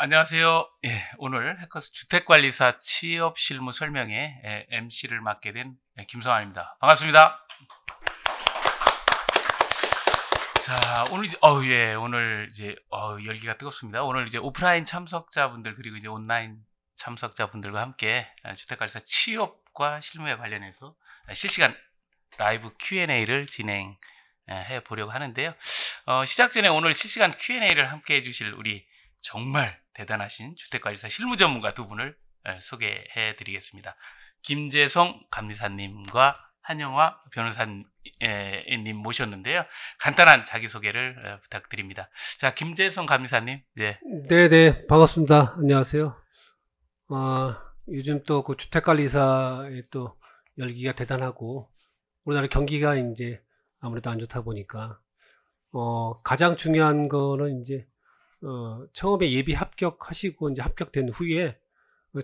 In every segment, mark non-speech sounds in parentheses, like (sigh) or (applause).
안녕하세요. 예, 오늘 해커스 주택관리사 취업 실무 설명회 예, MC를 맡게 된 예, 김성환입니다. 반갑습니다. 자, 오늘 이제 어 예, 오늘 이제 어 열기가 뜨겁습니다. 오늘 이제 오프라인 참석자분들 그리고 이제 온라인 참석자분들과 함께 아, 주택관리사 취업과 실무에 관련해서 아, 실시간 라이브 Q&A를 진행해 보려고 하는데요. 어, 시작 전에 오늘 실시간 Q&A를 함께 해주실 우리 정말 대단하신 주택관리사 실무 전문가 두 분을 예, 소개해 드리겠습니다. 김재성 감리사님과 한영화 변호사님 모셨는데요. 간단한 자기소개를 예, 부탁드립니다. 자, 김재성 감리사님. 예. 네네. 네, 반갑습니다. 안녕하세요. 아, 요즘 또 그 주택관리사의 또 열기가 대단하고, 우리나라 경기가 이제 아무래도 안 좋다 보니까, 어, 가장 중요한 거는 이제 어, 처음에 예비 합격하시고 이제 합격된 후에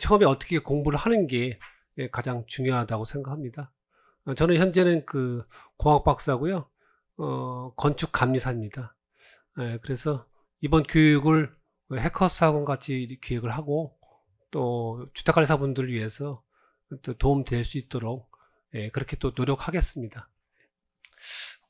처음에 어떻게 공부를 하는 게 예, 가장 중요하다고 생각합니다. 어, 저는 현재는 그 공학 박사고요. 어, 건축 감리사입니다. 예, 그래서 이번 교육을 해커스 학원 같이 기획을 하고 또 주택 관리사분들을 위해서 또 도움 될 수 있도록 예, 그렇게 또 노력하겠습니다.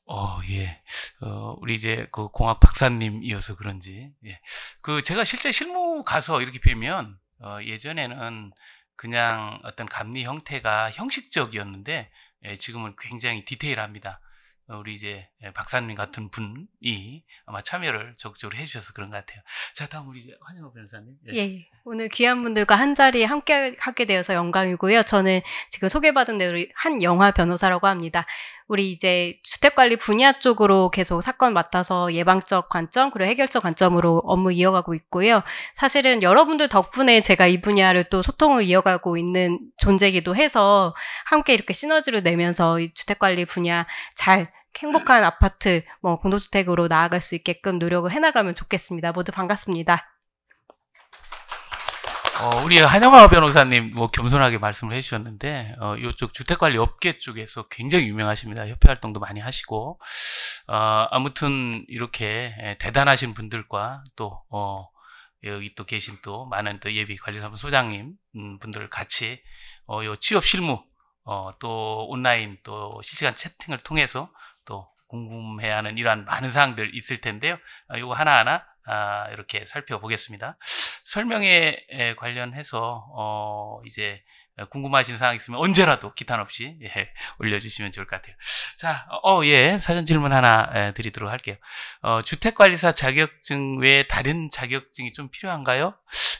어, 예. 어, 우리 이제 그 공학 박사님이어서 그런지. 예. 그 제가 실제 실무 가서 이렇게 뵈면 어, 예전에는 그냥 어떤 감리 형태가 형식적이었는데 예, 지금은 굉장히 디테일합니다. 어, 우리 이제 예, 박사님 같은 분이 아마 참여를 적극적으로 해주셔서 그런 것 같아요. 자, 다음 우리 환영호 변호사님. 예. 예. 예. 오늘 귀한 분들과 한 자리에 함께 하게 되어서 영광이고요. 저는 지금 소개받은 대로 한 영화 변호사라고 합니다. 우리 이제 주택관리 분야 쪽으로 계속 사건 맡아서 예방적 관점 그리고 해결적 관점으로 업무 이어가고 있고요. 사실은 여러분들 덕분에 제가 이 분야를 또 소통을 이어가고 있는 존재기도 이 해서 함께 이렇게 시너지를 내면서 이 주택관리 분야 잘 행복한 아파트, 뭐 공동주택으로 나아갈 수 있게끔 노력을 해나가면 좋겠습니다. 모두 반갑습니다. 어, 우리 한영화 변호사님 뭐 겸손하게 말씀을 해주셨는데 어, 이쪽 주택관리 업계 쪽에서 굉장히 유명하십니다. 협회 활동도 많이 하시고 어, 아무튼 이렇게 예, 대단하신 분들과 또 어, 여기 또 계신 또 많은 또 예비 관리사무 소장님 음, 분들 같이 어, 요 취업 실무 어, 또 온라인 또 실시간 채팅을 통해서 또 궁금해하는 이러한 많은 사항들 있을 텐데요. 어, 요거 하나하나 아, 이렇게 살펴보겠습니다. 설명에 관련해서 어 이제 궁금하신 사항 있으면 언제라도 기탄 없이 예, (laughs) 올려주시면 좋을 것 같아요. 자, 어, 어 예, 사전 질문 하나 드리도록 할게요. 어, 주택관리사 자격증 외에 다른 자격증이 좀 필요한가요?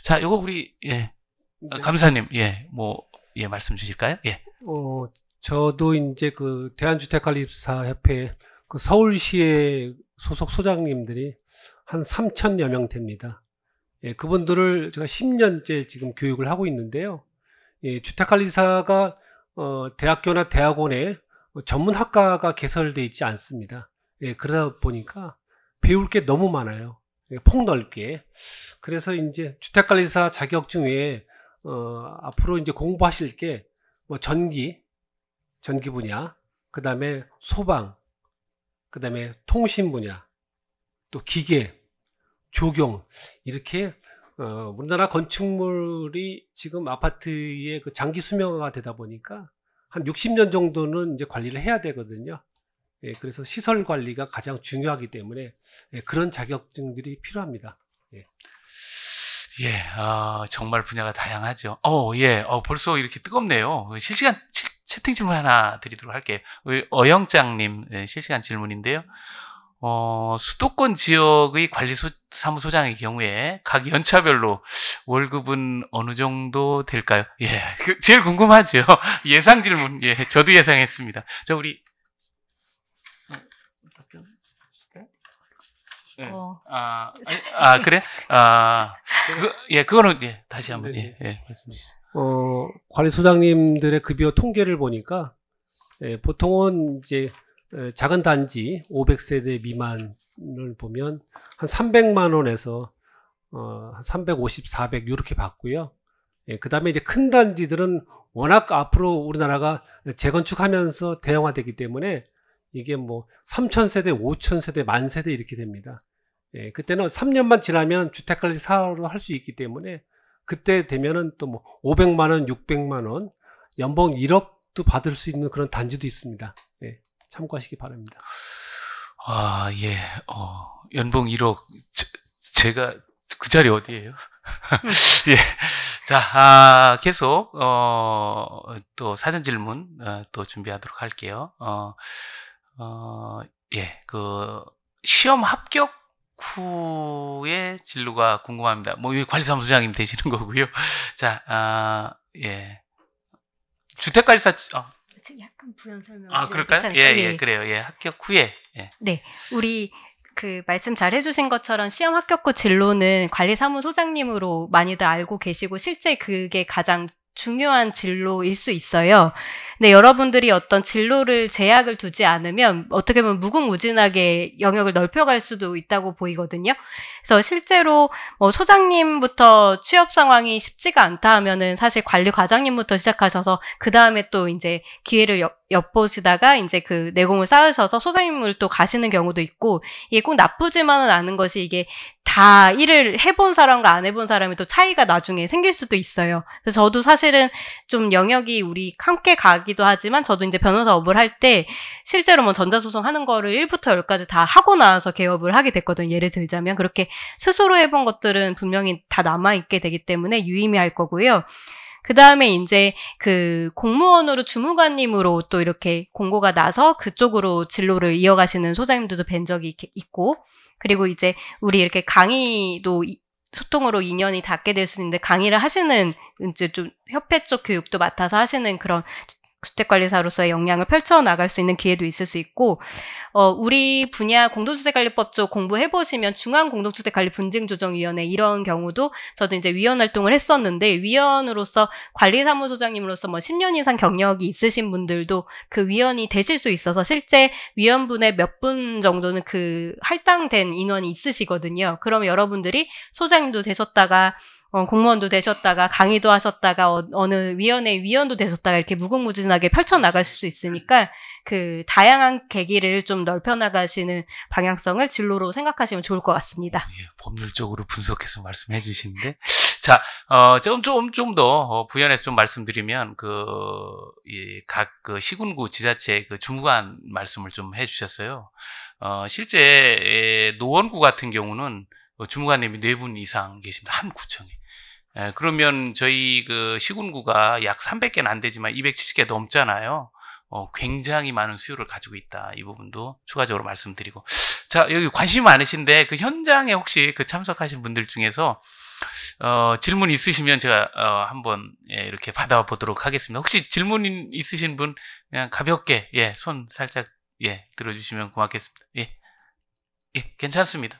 자, 요거 우리 예, 네. 감사님, 예, 뭐, 예, 말씀 주실까요? 예. 어, 저도 이제 그 대한주택관리사 협회 그 서울시의 소속 소장님들이 한 3천여 명 됩니다. 예, 그분들을 제가 10년째 지금 교육을 하고 있는데요. 예, 주택관리사가 어, 대학교나 대학원에 전문 학과가 개설돼 있지 않습니다. 예, 그러다 보니까 배울 게 너무 많아요. 예, 폭넓게. 그래서 이제 주택관리사 자격증 외에 어, 앞으로 이제 공부하실 게뭐 전기, 전기 분야, 그 다음에 소방, 그 다음에 통신 분야, 또 기계, 조경 이렇게 어, 우리나라 건축물이 지금 아파트의 그 장기 수명화가 되다 보니까 한 60년 정도는 이제 관리를 해야 되거든요. 예, 그래서 시설 관리가 가장 중요하기 때문에 예, 그런 자격증들이 필요합니다. 예. 예, 어, 정말 분야가 다양하죠. 어, 예, 어, 벌써 이렇게 뜨겁네요. 실시간 채팅 질문 하나 드리도록 할게요. 어영장님 예, 실시간 질문인데요. 어, 수도권 지역의 관리사무소장의 경우에 각 연차별로 월급은 어느 정도 될까요? 예, 그 제일 궁금하죠. (laughs) 예상 질문. 예, 저도 예상했습니다. 저 우리 네. 어. 네. 아, 아 그래? 아, 그, 예, 그거는 예, 다시 한번 네, 네. 예, 예, 말씀해 어, 관리소장님들의 급여 통계를 보니까 예, 보통은 이제 어, 작은 단지 500세대 미만을 보면 한 300만 원에서 어, 350, 400 이렇게 받고요. 예, 그 다음에 이제 큰 단지들은 워낙 앞으로 우리나라가 재건축하면서 대형화되기 때문에 이게 뭐 3,000세대, 5,000세대, 만세대 이렇게 됩니다. 예, 그때는 3년만 지나면 주택까지 사로 할 수 있기 때문에 그때 되면은 또뭐 500만원, 600만원, 연봉 1억도 받을 수 있는 그런 단지도 있습니다. 예. 참고하시기 바랍니다. 아, 예. 어, 연봉 1억. 제, 제가 그 자리 어디예요? (laughs) 예. 자, 아, 계속 어, 또 사전 질문 어, 또 준비하도록 할게요. 어, 어, 예. 그 시험 합격 후의 진로가 궁금합니다. 뭐 관리사무소장님 되시는 거고요. (laughs) 자, 아, 예. 주택관리사 아, 약간 부연 설명. 아 그럴까요? 예예 예, 예. 네. 그래요. 예 합격 후에. 예. 네 우리 그 말씀 잘 해주신 것처럼 시험 합격 후 진로는 관리사무소장님으로 많이들 알고 계시고 실제 그게 가장 중요한 진로일 수 있어요. 근데 여러분들이 어떤 진로를 제약을 두지 않으면 어떻게 보면 무궁무진하게 영역을 넓혀갈 수도 있다고 보이거든요. 그래서 실제로 뭐 소장님부터 취업 상황이 쉽지가 않다 하면은 사실 관리 과장님부터 시작하셔서 그 다음에 또 이제 기회를 엿, 엿보시다가 이제 그 내공을 쌓으셔서 소장님을 또 가시는 경우도 있고 이게 꼭 나쁘지만은 않은 것이 이게 다 일을 해본 사람과 안 해본 사람이 또 차이가 나중에 생길 수도 있어요. 그래서 저도 사실 사실은 좀 영역이 우리 함께 가기도 하지만 저도 이제 변호사 업을 할 때 실제로 뭐 전자소송 하는 거를 1부터 10까지 다 하고 나서 개업을 하게 됐거든요. 예를 들자면 그렇게 스스로 해본 것들은 분명히 다 남아있게 되기 때문에 유의미할 거고요. 그 다음에 이제 그 공무원으로 주무관님으로 또 이렇게 공고가 나서 그쪽으로 진로를 이어가시는 소장님들도 뵌 적이 있고, 그리고 이제 우리 이렇게 강의도 소통으로 인연이 닿게 될 수 있는데 강의를 하시는 이제 좀 협회 쪽 교육도 맡아서 하시는 그런 주택관리사로서의 역량을 펼쳐나갈 수 있는 기회도 있을 수 있고, 어, 우리 분야 공동주택관리법 쪽 공부해보시면 중앙공동주택관리분쟁조정위원회 이런 경우도 저도 이제 위원 활동을 했었는데, 위원으로서 관리사무소장님으로서 뭐 10년 이상 경력이 있으신 분들도 그 위원이 되실 수 있어서 실제 위원분의 몇 분 정도는 그 할당된 인원이 있으시거든요. 그럼 여러분들이 소장님도 되셨다가 어, 공무원도 되셨다가 강의도 하셨다가 어, 어느 위원회 위원도 되셨다가 이렇게 무궁무진하게 펼쳐 나갈수 있으니까 그 다양한 계기를 좀 넓혀 나가시는 방향성을 진로로 생각하시면 좋을 것 같습니다. 예, 법률적으로 분석해서 말씀해 주시는데 자, 어, 조금 좀, 좀더 어, 부연해서 좀 말씀드리면 그, 예, 각그 시군구 지자체 그 중간 말씀을 좀 해주셨어요. 어, 실제 노원구 같은 경우는 어, 주무관님이 네 분 이상 계십니다. 한 구청에. 예, 그러면 저희 그 시군구가 약 300개는 안 되지만 270개 넘잖아요. 어, 굉장히 많은 수요를 가지고 있다. 이 부분도 추가적으로 말씀드리고. 자, 여기 관심 많으신데 그 현장에 혹시 그 참석하신 분들 중에서 어, 질문 있으시면 제가 어, 한번 예, 이렇게 받아보도록 하겠습니다. 혹시 질문 있으신 분 그냥 가볍게 예, 손 살짝 예, 들어주시면 고맙겠습니다. 예. 예, 괜찮습니다.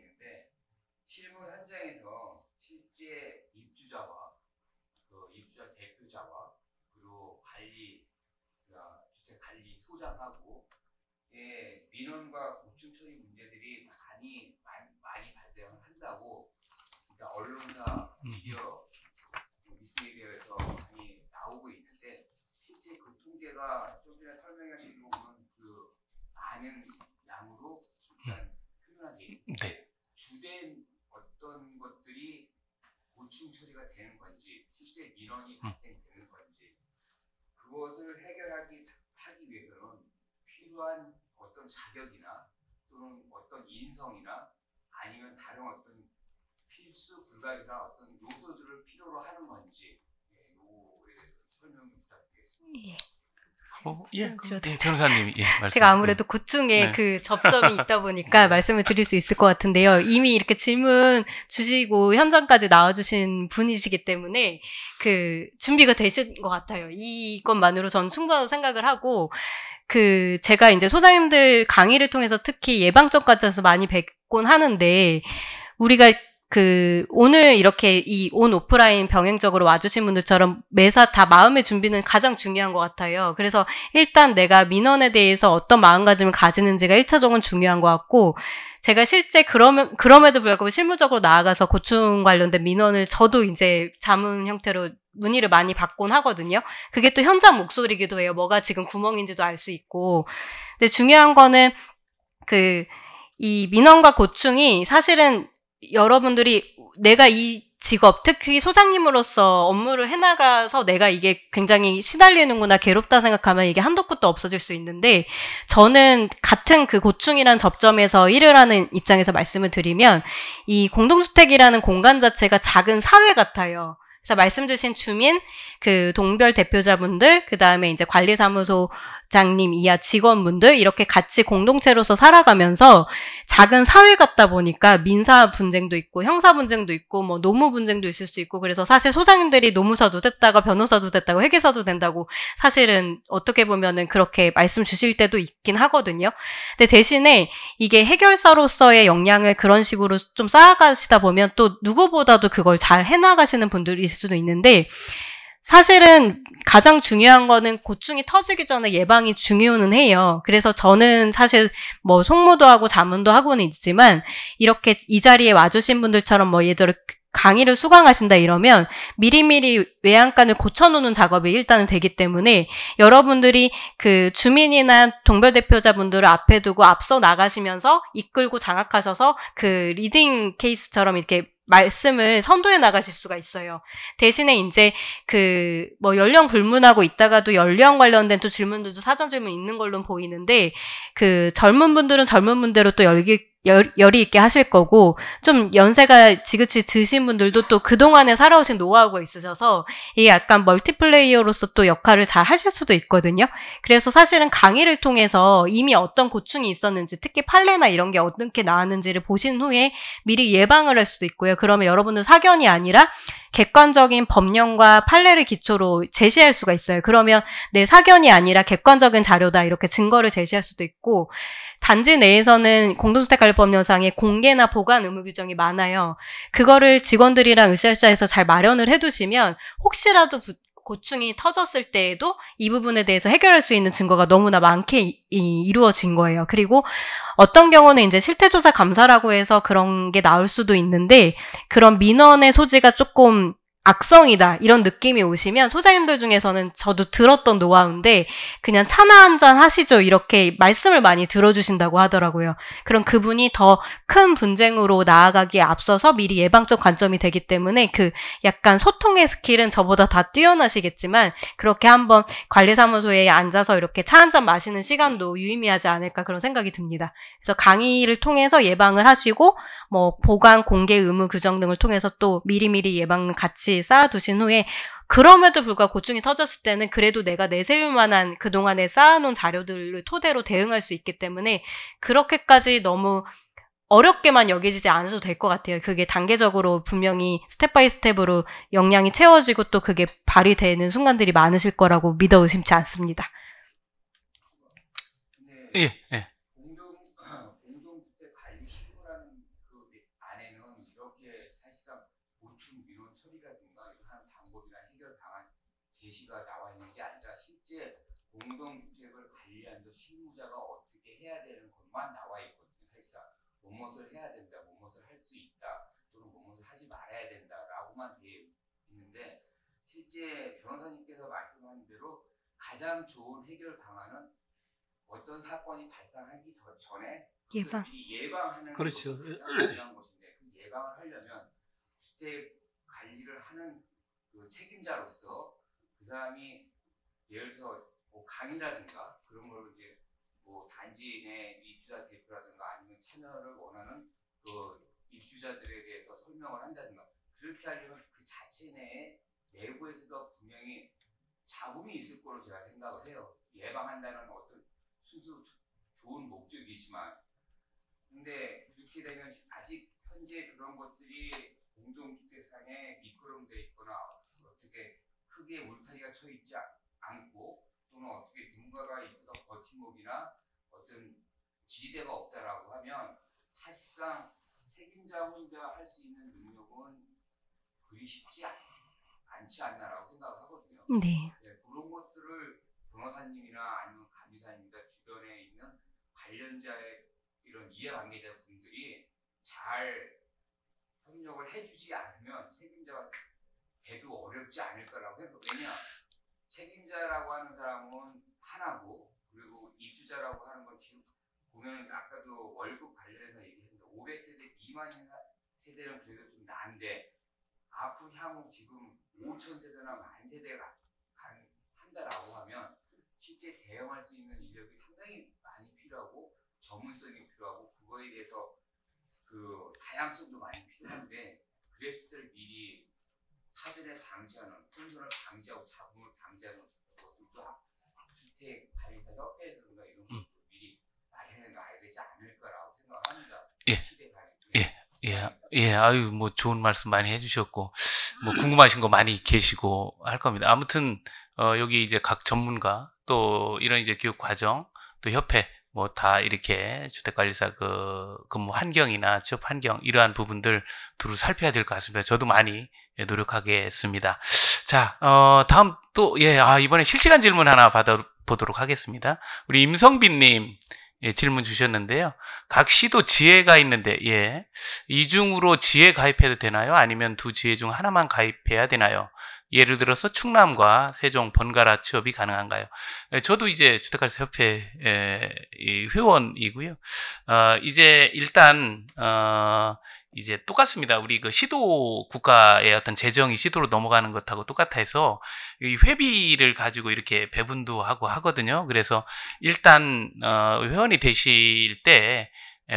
소장하고 예, 민원과 고충 처리 문제들이 많이 많이, 많이 발생 한다고 그러니까 언론사, 음. 미디어, 미스미디어에서 많이 나오고 있는데 실제 그 통계가 좀 전에 설명하신 거 보면 그 많은 양으로 일단 음. 표현하기 네. 주된 어떤 것들이 고충 처리가 되는 건지 실제 민원이 음. 발생되는 건지 그것을 해결하기 위해서는 필요한 어떤 자격이나 또는 어떤 인성이나 아니면 다른 어떤 필수 불가피나 어떤 요소들을 필요로 하는 건지 예, 요거에 대해서 설명 부탁드리겠습니다. 예. 변호사님, 어, 어, 예, 말씀. 음, 네, 예, 제가 아무래도 고충에 네. 그 접점이 있다 보니까 네. 말씀을 드릴 수 있을 것 같은데요. 이미 이렇게 질문 주시고 현장까지 나와주신 분이시기 때문에 그 준비가 되신 것 같아요. 이것만으로 전 충분하다고 생각을 하고 그 제가 이제 소장님들 강의를 통해서 특히 예방적 관점에서 많이 뵙곤 하는데 우리가 그 오늘 이렇게 이 온 오프라인 병행적으로 와주신 분들처럼 매사 다 마음의 준비는 가장 중요한 것 같아요. 그래서 일단 내가 민원에 대해서 어떤 마음가짐을 가지는지가 1차적으로 중요한 것 같고 제가 실제 그럼, 그럼에도 불구하고 실무적으로 나아가서 고충 관련된 민원을 저도 이제 자문 형태로 문의를 많이 받곤 하거든요. 그게 또 현장 목소리기도 해요. 뭐가 지금 구멍인지도 알 수 있고. 근데 중요한 거는 그, 이 민원과 고충이 사실은 여러분들이 내가 이 직업, 특히 소장님으로서 업무를 해나가서 내가 이게 굉장히 시달리는구나, 괴롭다 생각하면 이게 한도 끝도 없어질 수 있는데, 저는 같은 그 고충이란 접점에서 일을 하는 입장에서 말씀을 드리면, 이 공동주택이라는 공간 자체가 작은 사회 같아요. 그래서 말씀 주신 주민, 그 동별 대표자분들, 그 다음에 이제 관리사무소 부장님 이하 직원분들 이렇게 같이 공동체로서 살아가면서 작은 사회 같다 보니까 민사 분쟁도 있고 형사 분쟁도 있고 뭐 노무 분쟁도 있을 수 있고 그래서 사실 소장님들이 노무사도 됐다가 변호사도 됐다고 회계사도 된다고 사실은 어떻게 보면은 그렇게 말씀 주실 때도 있긴 하거든요. 근데 대신에 이게 해결사로서의 역량을 그런 식으로 좀 쌓아가시다 보면 또 누구보다도 그걸 잘 해나가시는 분들이 있을 수도 있는데 사실은 가장 중요한 거는 고충이 터지기 전에 예방이 중요는 해요. 그래서 저는 사실 뭐 속무도 하고 자문도 하고는 있지만 이렇게 이 자리에 와주신 분들처럼 뭐 예전에 강의를 수강하신다 이러면 미리미리 외양간을 고쳐놓는 작업이 일단은 되기 때문에 여러분들이 그 주민이나 동별 대표자분들을 앞에 두고 앞서 나가시면서 이끌고 장악하셔서 그 리딩 케이스처럼 이렇게 말씀을 선도해 나가실 수가 있어요. 대신에 이제 그 뭐 연령 불문하고 있다가도 연령 관련된 또 질문들도 사전 질문 있는 걸로 보이는데 그 젊은 분들은 젊은 분대로 또 열기 열, 열이 있게 하실 거고 좀 연세가 지긋이 드신 분들도 또 그동안에 살아오신 노하우가 있으셔서 이 약간 멀티플레이어로서 또 역할을 잘 하실 수도 있거든요. 그래서 사실은 강의를 통해서 이미 어떤 고충이 있었는지 특히 판례나 이런 게 어떻게 나왔는지를 보신 후에 미리 예방을 할 수도 있고요. 그러면 여러분들 사견이 아니라 객관적인 법령과 판례를 기초로 제시할 수가 있어요. 그러면 내 사견이 아니라 객관적인 자료다 이렇게 증거를 제시할 수도 있고 단지 내에서는 공동주택 관련 개발 법령상의 공개나 보관 의무 규정이 많아요. 그거를 직원들이랑 으쌰으쌰해서 잘 마련을 해두시면 혹시라도 부, 고충이 터졌을 때에도 이 부분에 대해서 해결할 수 있는 증거가 너무나 많게 이, 루어진 거예요. 그리고 어떤 경우는 이제 실태조사 감사라고 해서 그런 게 나올 수도 있는데 그런 민원의 소지가 조금 악성이다 이런 느낌이 오시면 소장님들 중에서는 저도 들었던 노하우인데 그냥 차나 한잔 하시죠 이렇게 말씀을 많이 들어주신다고 하더라고요. 그럼 그분이 더 큰 분쟁으로 나아가기에 앞서서 미리 예방적 관점이 되기 때문에 그 약간 소통의 스킬은 저보다 다 뛰어나시겠지만 그렇게 한번 관리사무소에 앉아서 이렇게 차 한잔 마시는 시간도 유의미하지 않을까 그런 생각이 듭니다. 그래서 강의를 통해서 예방을 하시고 뭐 보관 공개 의무 규정 등을 통해서 또 미리미리 예방 같이 같이 쌓아두신 후에 그럼에도 불구하고 고충이 터졌을 때는 그래도 내가 내세울 만한 그동안에 쌓아놓은 자료들을 토대로 대응할 수 있기 때문에 그렇게까지 너무 어렵게만 여겨지지 않아도 될 것 같아요. 그게 단계적으로 분명히 스텝 바이 스텝으로 역량이 채워지고 또 그게 발휘되는 순간들이 많으실 거라고 믿어 의심치 않습니다. 예, 예. 방법이나 해결 방안 제시가 나와 있는 게 아니라 실제 공동주택을 관리하는 실무자가 어떻게 해야 되는 것만 나와 있거든요. 회사 무엇을 해야 된다, 무엇을 할수 있다, 또는 무엇을 하지 말아야 된다라고만 되어 있는데 실제 변호사님께서 말씀하 대로 가장 좋은 해결 방안은 어떤 사건이 발생하기 더 전에 예방. 예방하는 그렇죠. 것이 가장 중요한 것인데 그 예방을 하려면 주택 관리를 하는 그 책임자로서 그 사람이 예를 들어서 뭐 강의라든가 그런 걸 이제 뭐 단지 내 입주자 대표라든가 아니면 채널을 원하는 그 입주자들에 대해서 설명을 한다든가 그렇게 하려면 그 자체 내에 내부에서도 분명히 잡음이 있을 거로 제가 생각을 해요. 예방한다는 어떤 순수 좋은 목적이지만 근데 이렇게 되면 아직 현재 그런 것들이 공동주택상에 미끄럼돼 있거나 크게 울타리가 쳐 있지 않고 또는 어떻게 누군가가 있어서 버팀목이나 어떤 지지대가 없다라고 하면 사실상 책임자 혼자 할 수 있는 능력은 그리 쉽지 않, 않지 않나라고 생각을 하거든요. 네. 네. 그런 것들을 변호사님이나 아니면 감리사님이나 주변에 있는 관련자의 이런 이해관계자 분들이 잘 협력을 해주지 않으면 책임자가 돼도 어렵지 않을 거라고 해도 왜냐 책임자라고 하는 사람은 하나고 그리고 이주자라고 하는 건 지금 보면 아까도 월급 관련해서 얘기했는데 500세대 미만 세대는 그래도 좀 나은데 앞으로 향후 지금 5천 세대나 만 세대가 한다라고 하면 실제 대응할 수 있는 인력이 상당히 많이 필요하고 전문성이 필요하고 그거에 대해서 그 다양성도 많이 필요한데 그랬을 때 미리 파절에 방지하는 혼술을 방지하고 잡음을 방지하는 것들도 주택 관리사 협회에서나 이런 것도 음. 미리 말련해 놔야 되지 않을까라고 생각합니다. 예. 예. 예, 예, 아유, 뭐, 좋은 말씀 많이 해주셨고, 뭐, 궁금하신 거 많이 계시고, 할 겁니다. 아무튼, 어, 여기 이제 각 전문가, 또, 이런 이제 교육 과정, 또 협회, 뭐, 다 이렇게 주택관리사 그, 근무 환경이나 취업 환경, 이러한 부분들 두루 살펴야 될 것 같습니다. 저도 많이 예, 노력하겠습니다 자, 어, 다음 또, 예, 아, 이번에 실시간 질문 하나 받아보도록 하겠습니다. 우리 임성빈님, 예, 질문 주셨는데요. 각 시도 지혜가 있는데, 예. 이중으로 지혜 가입해도 되나요? 아니면 두 지혜 중 하나만 가입해야 되나요? 예를 들어서 충남과 세종 번갈아 취업이 가능한가요? 예, 저도 이제 주택가치 협회 예, 회원이고요. 어, 이제 일단 어, 이제 똑같습니다. 우리 그 시도 국가의 어떤 재정이 시도로 넘어가는 것하고 똑같아서 이 회비를 가지고 이렇게 배분도 하고 하거든요. 그래서 일단 어 회원이 되실 때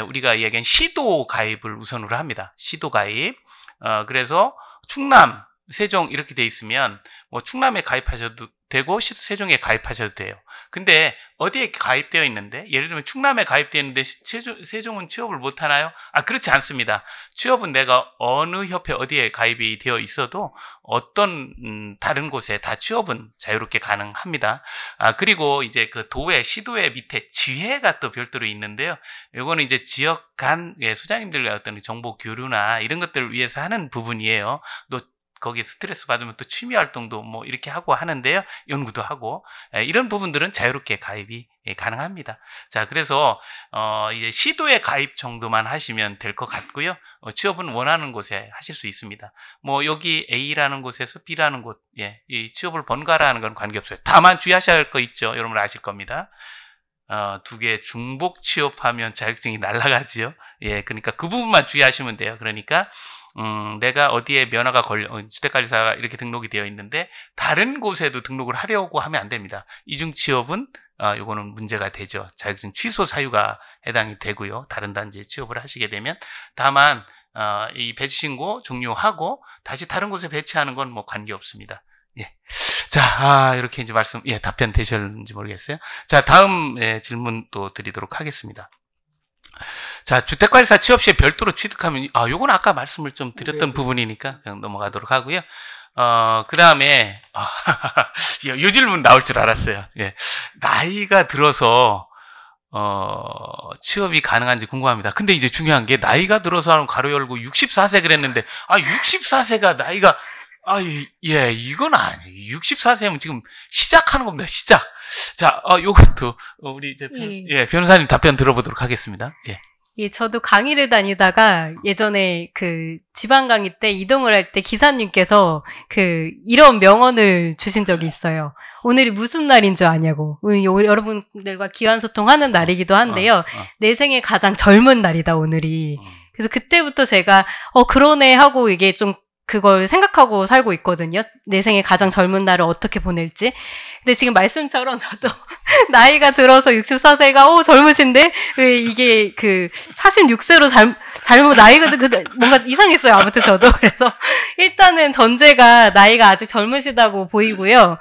우리가 이야기한 시도 가입을 우선으로 합니다. 시도 가입. 어 그래서 충남 세종 이렇게 돼 있으면 뭐 충남에 가입하셔도 되고 세종에 가입하셔도 돼요. 근데 어디에 가입되어 있는데 예를 들면 충남에 가입되어 있는데 세종, 은 취업을 못 하나요? 아 그렇지 않습니다. 취업은 내가 어느 협회 어디에 가입이 되어 있어도 어떤 음, 다른 곳에 다 취업은 자유롭게 가능합니다. 아 그리고 이제 그 도의 시도의 밑에 지혜가 또 별도로 있는데요. 이거는 이제 지역 간 예, 소장님들과 어떤 정보 교류나 이런 것들을 위해서 하는 부분이에요. 또 거기에 스트레스 받으면 또 취미 활동도 뭐 이렇게 하고 하는데요. 연구도 하고 예, 이런 부분들은 자유롭게 가입이 예, 가능합니다. 자, 그래서 어 이제 시도에 가입 정도만 하시면 될 것 같고요. 어, 취업은 원하는 곳에 하실 수 있습니다. 뭐 여기 A라는 곳에서 B라는 곳, 예, 이 취업을 번갈아 하는 건 관계없어요. 다만 주의하셔야 할 거 있죠. 여러분 아실 겁니다. 어, 두 개 중복 취업하면 자격증이 (laughs) 날라가지요. 예, 그러니까 그 부분만 주의하시면 돼요. 그러니까 음, 내가 어디에 면허가 걸려 어, 주택관리사가 이렇게 등록이 되어 있는데 다른 곳에도 등록을 하려고 하면 안 됩니다. 이중 취업은 아, 요거는 문제가 되죠. 자격증 취소 사유가 해당이 되고요. 다른 단지에 취업을 하시게 되면 다만 어, 이 배치 신고 종료하고 다시 다른 곳에 배치하는 건 뭐 관계 없습니다. 예. 자, 아, 이렇게 이제 말씀, 예, 답변 되셨는지 모르겠어요. 자, 다음 예, 질문 또 드리도록 하겠습니다. 자, 주택관리사 취업 시에 별도로 취득하면, 아, 요건 아까 말씀을 좀 드렸던 네. 부분이니까 그냥 넘어가도록 하고요. 어, 그 다음에, 아, (laughs) 예, 요 질문 나올 줄 알았어요. 예. 나이가 들어서, 어, 취업이 가능한지 궁금합니다. 근데 이제 중요한 게, 나이가 들어서 하는 가로 열고 64세 그랬는데, 아, 64세가 나이가, 아, 예, 이건 아니에요. 64세면 지금 시작하는 겁니다, 시작. 자, 어, 요것도, 우리 이제, 변, 예. 예, 변호사님 답변 들어보도록 하겠습니다. 예. 예, 저도 강의를 다니다가 예전에 그 지방 강의 때 이동을 할 때 기사님께서 그 이런 명언을 주신 적이 있어요. 오늘이 무슨 날인 줄 아냐고. 오늘 여러분들과 기한 소통하는 날이기도 한데요. 어, 어. 내 생에 가장 젊은 날이다 오늘이. 음. 그래서 그때부터 제가 어 그러네 하고 이게 좀 그걸 생각하고 살고 있거든요. 내 생에 가장 젊은 날을 어떻게 보낼지. 근데 지금 말씀처럼 저도 (laughs) 나이가 들어서 64세가 오 어, 젊으신데 왜 이게 그 46세로 잘, 잘못 나이가 그, 그 뭔가 이상했어요. 아무튼 저도 (laughs) 그래서 일단은 전제가 나이가 아직 젊으시다고 보이고요.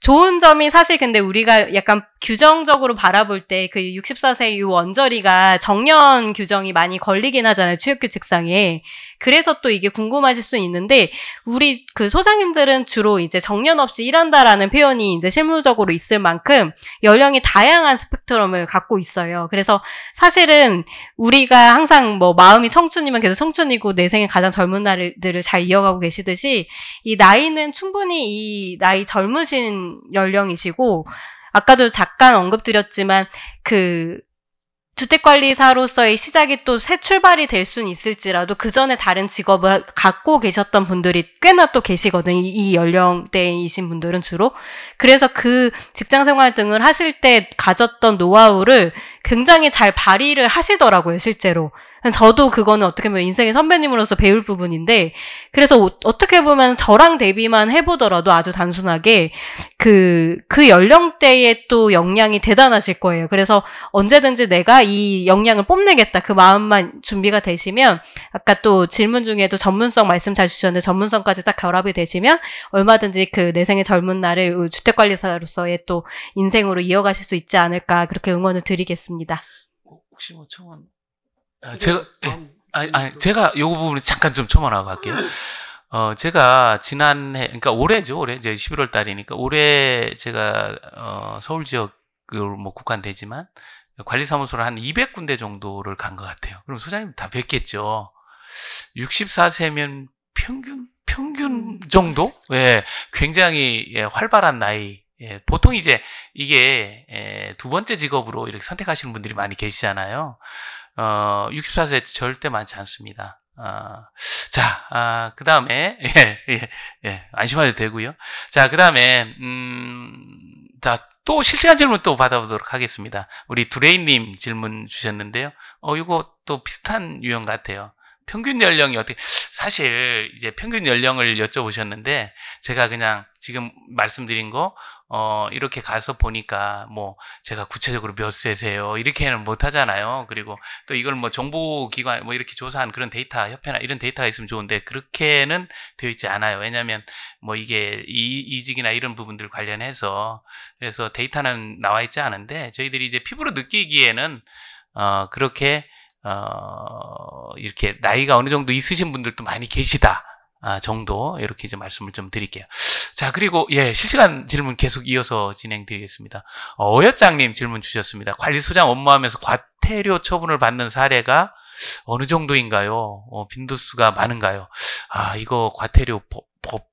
좋은 점이 사실 근데 우리가 약간 규정적으로 바라볼 때 그 64세 이 원저리가 정년 규정이 많이 걸리긴 하잖아요. 취업규칙상에. 그래서 또 이게 궁금하실 수 있는데 우리 그 소장님들은 주로 이제 정년 없이 일한다라는 표현이 이제 실무적으로 있을 만큼 연령이 다양한 스펙트럼을 갖고 있어요. 그래서 사실은 우리가 항상 뭐 마음이 청춘이면 계속 청춘이고 내 생에 가장 젊은 날들을 잘 이어가고 계시듯이 이 나이는 충분히 이 나이 젊으신 연령이시고 아까도 잠깐 언급드렸지만 그 주택관리사로서의 시작이 또 새 출발이 될 수는 있을지라도 그 전에 다른 직업을 갖고 계셨던 분들이 꽤나 또 계시거든요. 이 연령대이신 분들은 주로. 그래서 그 직장생활 등을 하실 때 가졌던 노하우를 굉장히 잘 발휘를 하시더라고요, 실제로. 저도 그거는 어떻게 보면 인생의 선배님으로서 배울 부분인데 그래서 오, 어떻게 보면 저랑 대비만 해보더라도 아주 단순하게 그그 그 연령대에 또 역량이 대단하실 거예요. 그래서 언제든지 내가 이 역량을 뽐내겠다 그 마음만 준비가 되시면 아까 또 질문 중에도 전문성 말씀 잘 주셨는데 전문성까지 딱 결합이 되시면 얼마든지 그 내생의 젊은 날을 주택관리사로서의 또 인생으로 이어가실 수 있지 않을까 그렇게 응원을 드리겠습니다. 혹시 뭐 청원 어, 제가 예. 아니, 아니 제가 요 부분을 잠깐 좀 첨언하고 할게요. 어, 제가 지난해, 그러니까 올해죠, 올해. 이제 11월 달이니까 올해 제가, 어, 서울 지역으로 뭐 국한되지만 관리사무소를 한 200군데 정도를 간 것 같아요. 그럼 소장님 다뵙겠죠 64세면 평균, 평균 정도? 예, 굉장히 예, 활발한 나이. 예, 보통 이제 이게 예, 두 번째 직업으로 이렇게 선택하시는 분들이 많이 계시잖아요. 어, 64세 절대 많지 않습니다. 아, 자, 아, 그 다음에, (laughs) 예, 예, 예, 안심하셔도 되고요 자, 그 다음에, 음, 자, 또 실시간 질문 또 받아보도록 하겠습니다. 우리 두레이님 질문 주셨는데요. 어, 이거 또 비슷한 유형 같아요. 평균 연령이 어떻게 사실 이제 평균 연령을 여쭤보셨는데 제가 그냥 지금 말씀드린 거 어, 이렇게 가서 보니까 뭐 제가 구체적으로 몇 세세요 이렇게는 못 하잖아요. 그리고 또 이걸 뭐 정보기관 뭐 이렇게 조사한 그런 데이터 협회나 이런 데이터가 있으면 좋은데 그렇게는 되어 있지 않아요. 왜냐하면 뭐 이게 이, 이직이나 이런 부분들 관련해서 그래서 데이터는 나와 있지 않은데 저희들이 이제 피부로 느끼기에는 어, 그렇게 어, 이렇게 나이가 어느 정도 있으신 분들도 많이 계시다. 아, 정도 이렇게 이제 말씀을 좀 드릴게요. 자 그리고 예 실시간 질문 계속 이어서 진행드리겠습니다. 어여장님 질문 주셨습니다. 관리소장 업무하면서 과태료 처분을 받는 사례가 어느 정도인가요? 어, 빈도수가 많은가요? 아 이거 과태료 법,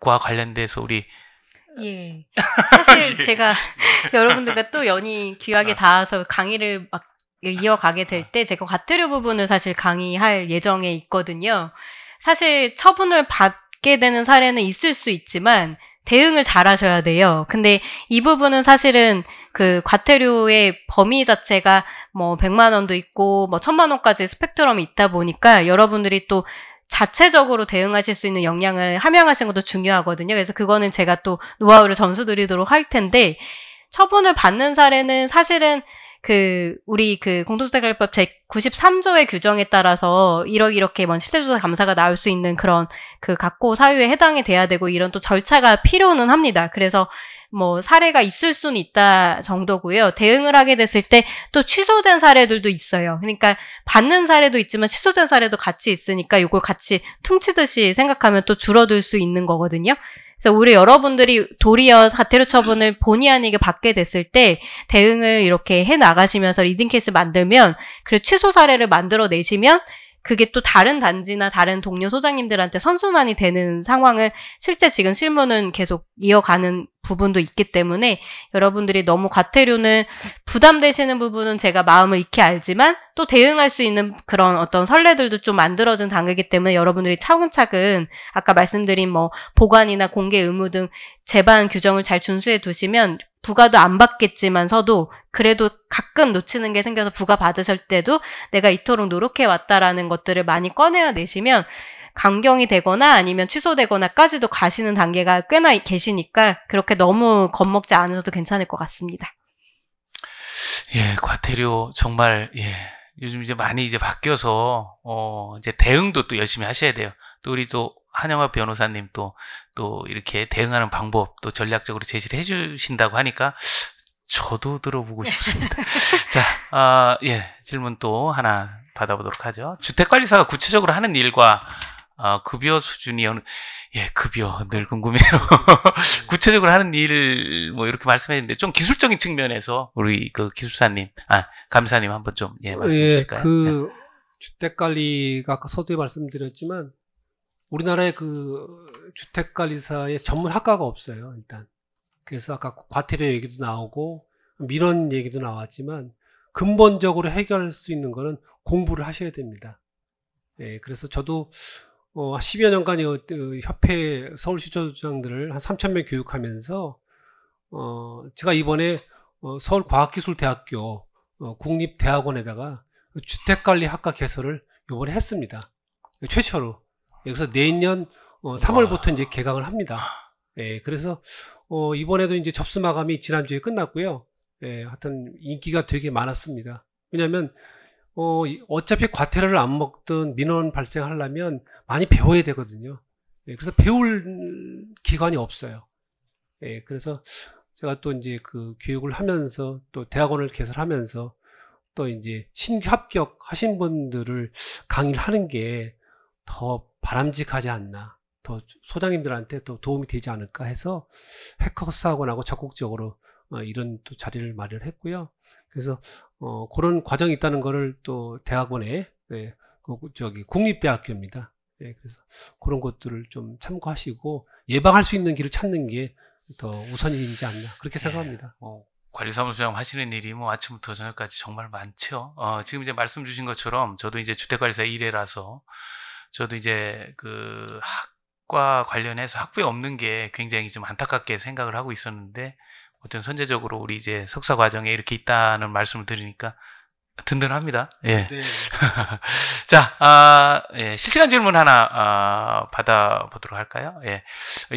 과 관련돼서 우리 예 사실 (laughs) 예. 제가 (laughs) 여러분들과 또 연이 귀하게 아. 닿아서 강의를 막 이어가게 될 때 제가 과태료 부분을 사실 강의할 예정에 있거든요. 사실 처분을 받게 되는 사례는 있을 수 있지만 대응을 잘 하셔야 돼요. 근데 이 부분은 사실은 그 과태료의 범위 자체가 뭐 100만 원도 있고 뭐 1000만 원까지 스펙트럼이 있다 보니까 여러분들이 또 자체적으로 대응하실 수 있는 역량을 함양하시는 것도 중요하거든요. 그래서 그거는 제가 또 노하우를 점수 드리도록 할 텐데 처분을 받는 사례는 사실은 그 우리 그 공동주택관리법 제 93조의 규정에 따라서 이렇게 이렇게 뭐 실태조사 감사가 나올 수 있는 그런 그 각고 사유에 해당이 돼야 되고 이런 또 절차가 필요는 합니다. 그래서 뭐 사례가 있을 수는 있다 정도고요. 대응을 하게 됐을 때 또 취소된 사례들도 있어요. 그러니까 받는 사례도 있지만 취소된 사례도 같이 있으니까 이걸 같이 퉁치듯이 생각하면 또 줄어들 수 있는 거거든요. 그래서 우리 여러분들이 도리어 사태료 처분을 본의 아니게 받게 됐을 때 대응을 이렇게 해 나가시면서 리딩 케이스 만들면 그리고 취소 사례를 만들어 내시면 그게 또 다른 단지나 다른 동료 소장님들한테 선순환이 되는 상황을 실제 지금 실무는 계속 이어가는 부분도 있기 때문에 여러분들이 너무 과태료는 부담되시는 부분은 제가 마음을 익히 알지만 또 대응할 수 있는 그런 어떤 선례들도 좀 만들어진 단계이기 때문에 여러분들이 차근차근 아까 말씀드린 뭐 보관이나 공개 의무 등 제반 규정을 잘 준수해 두시면 부가도 안 받겠지만서도 그래도 가끔 놓치는 게 생겨서 부가 받으실 때도 내가 이토록 노력해 왔다라는 것들을 많이 꺼내어내시면 강경이 되거나 아니면 취소되거나까지도 가시는 단계가 꽤나 계시니까 그렇게 너무 겁먹지 않으셔도 괜찮을 것 같습니다. 예, 과태료 정말 예. 요즘 이제 많이 이제 바뀌어서 어 이제 대응도 또 열심히 하셔야 돼요. 또 우리 또 한영화 변호사님 도또 이렇게 대응하는 방법 또 전략적으로 제시를 해주신다고 하니까 저도 들어보고 싶습니다. (laughs) 자, 아, 예, 질문 또 하나 받아보도록 하죠. 주택관리사가 구체적으로 하는 일과 어, 급여 수준이 어느, 예, 급여 늘 궁금해요. (laughs) 구체적으로 하는 일, 뭐, 이렇게 말씀하셨는데좀 기술적인 측면에서 우리 그 기술사님, 아, 감사님 한번 좀, 예, 말씀해 어, 예, 주실까요? 그 예, 그, 네. 주택관리가 아까 서두에 말씀드렸지만, 우리나라의 그 주택관리사의 전문 학과가 없어요, 일단. 그래서 아까 과태료 얘기도 나오고, 민원 얘기도 나왔지만, 근본적으로 해결할 수 있는 거는 공부를 하셔야 됩니다. 예, 그래서 저도, 어, 10여 년간 어, 그 협회 서울시조장들을 한 3,000명 교육하면서, 어, 제가 이번에 어, 서울과학기술대학교 어, 국립대학원에다가 주택관리학과 개설을 요번에 했습니다. 최초로. 여기서 내년 어, 3월부터 와. 이제 개강을 합니다. 예, 그래서 어, 이번에도 이제 접수 마감이 지난주에 끝났고요. 예, 하여튼 인기가 되게 많았습니다. 왜냐하면 어, 어차피 과태료를 안 먹든 민원 발생하려면 많이 배워야 되거든요. 예, 그래서 배울 기관이 없어요. 예, 그래서 제가 또 이제 그 교육을 하면서 또 대학원을 개설하면서 또 이제 신규 합격하신 분들을 강의를 하는 게더 바람직하지 않나. 더 소장님들한테 더 도움이 되지 않을까 해서 해커스하고나고 적극적으로 어, 이런 또 자리를 마련했고요. 그래서 어, 그런 과정이 있다는 거를 또 대학원에 네, 그, 저기 국립대학교입니다. 네, 그래서 그런 것들을 좀 참고하시고 예방할 수 있는 길을 찾는 게 더 우선이지 않나 그렇게 예. 생각합니다. 예, 뭐 관리사무소장 하시는 일이 뭐 아침부터 저녁까지 정말 많죠. 어, 지금 이제 말씀 주신 것처럼 저도 이제 주택관리사 1회라서 저도 이제 그 학과 관련해서 학부에 없는 게 굉장히 좀 안타깝게 생각을 하고 있었는데 어떤 선제적으로 우리 이제 석사 과정에 이렇게 있다는 말씀을 드리니까 든든합니다. 예. 네. (laughs) 자, 아, 예, 실시간 질문 하나 아, 받아보도록 할까요? 예.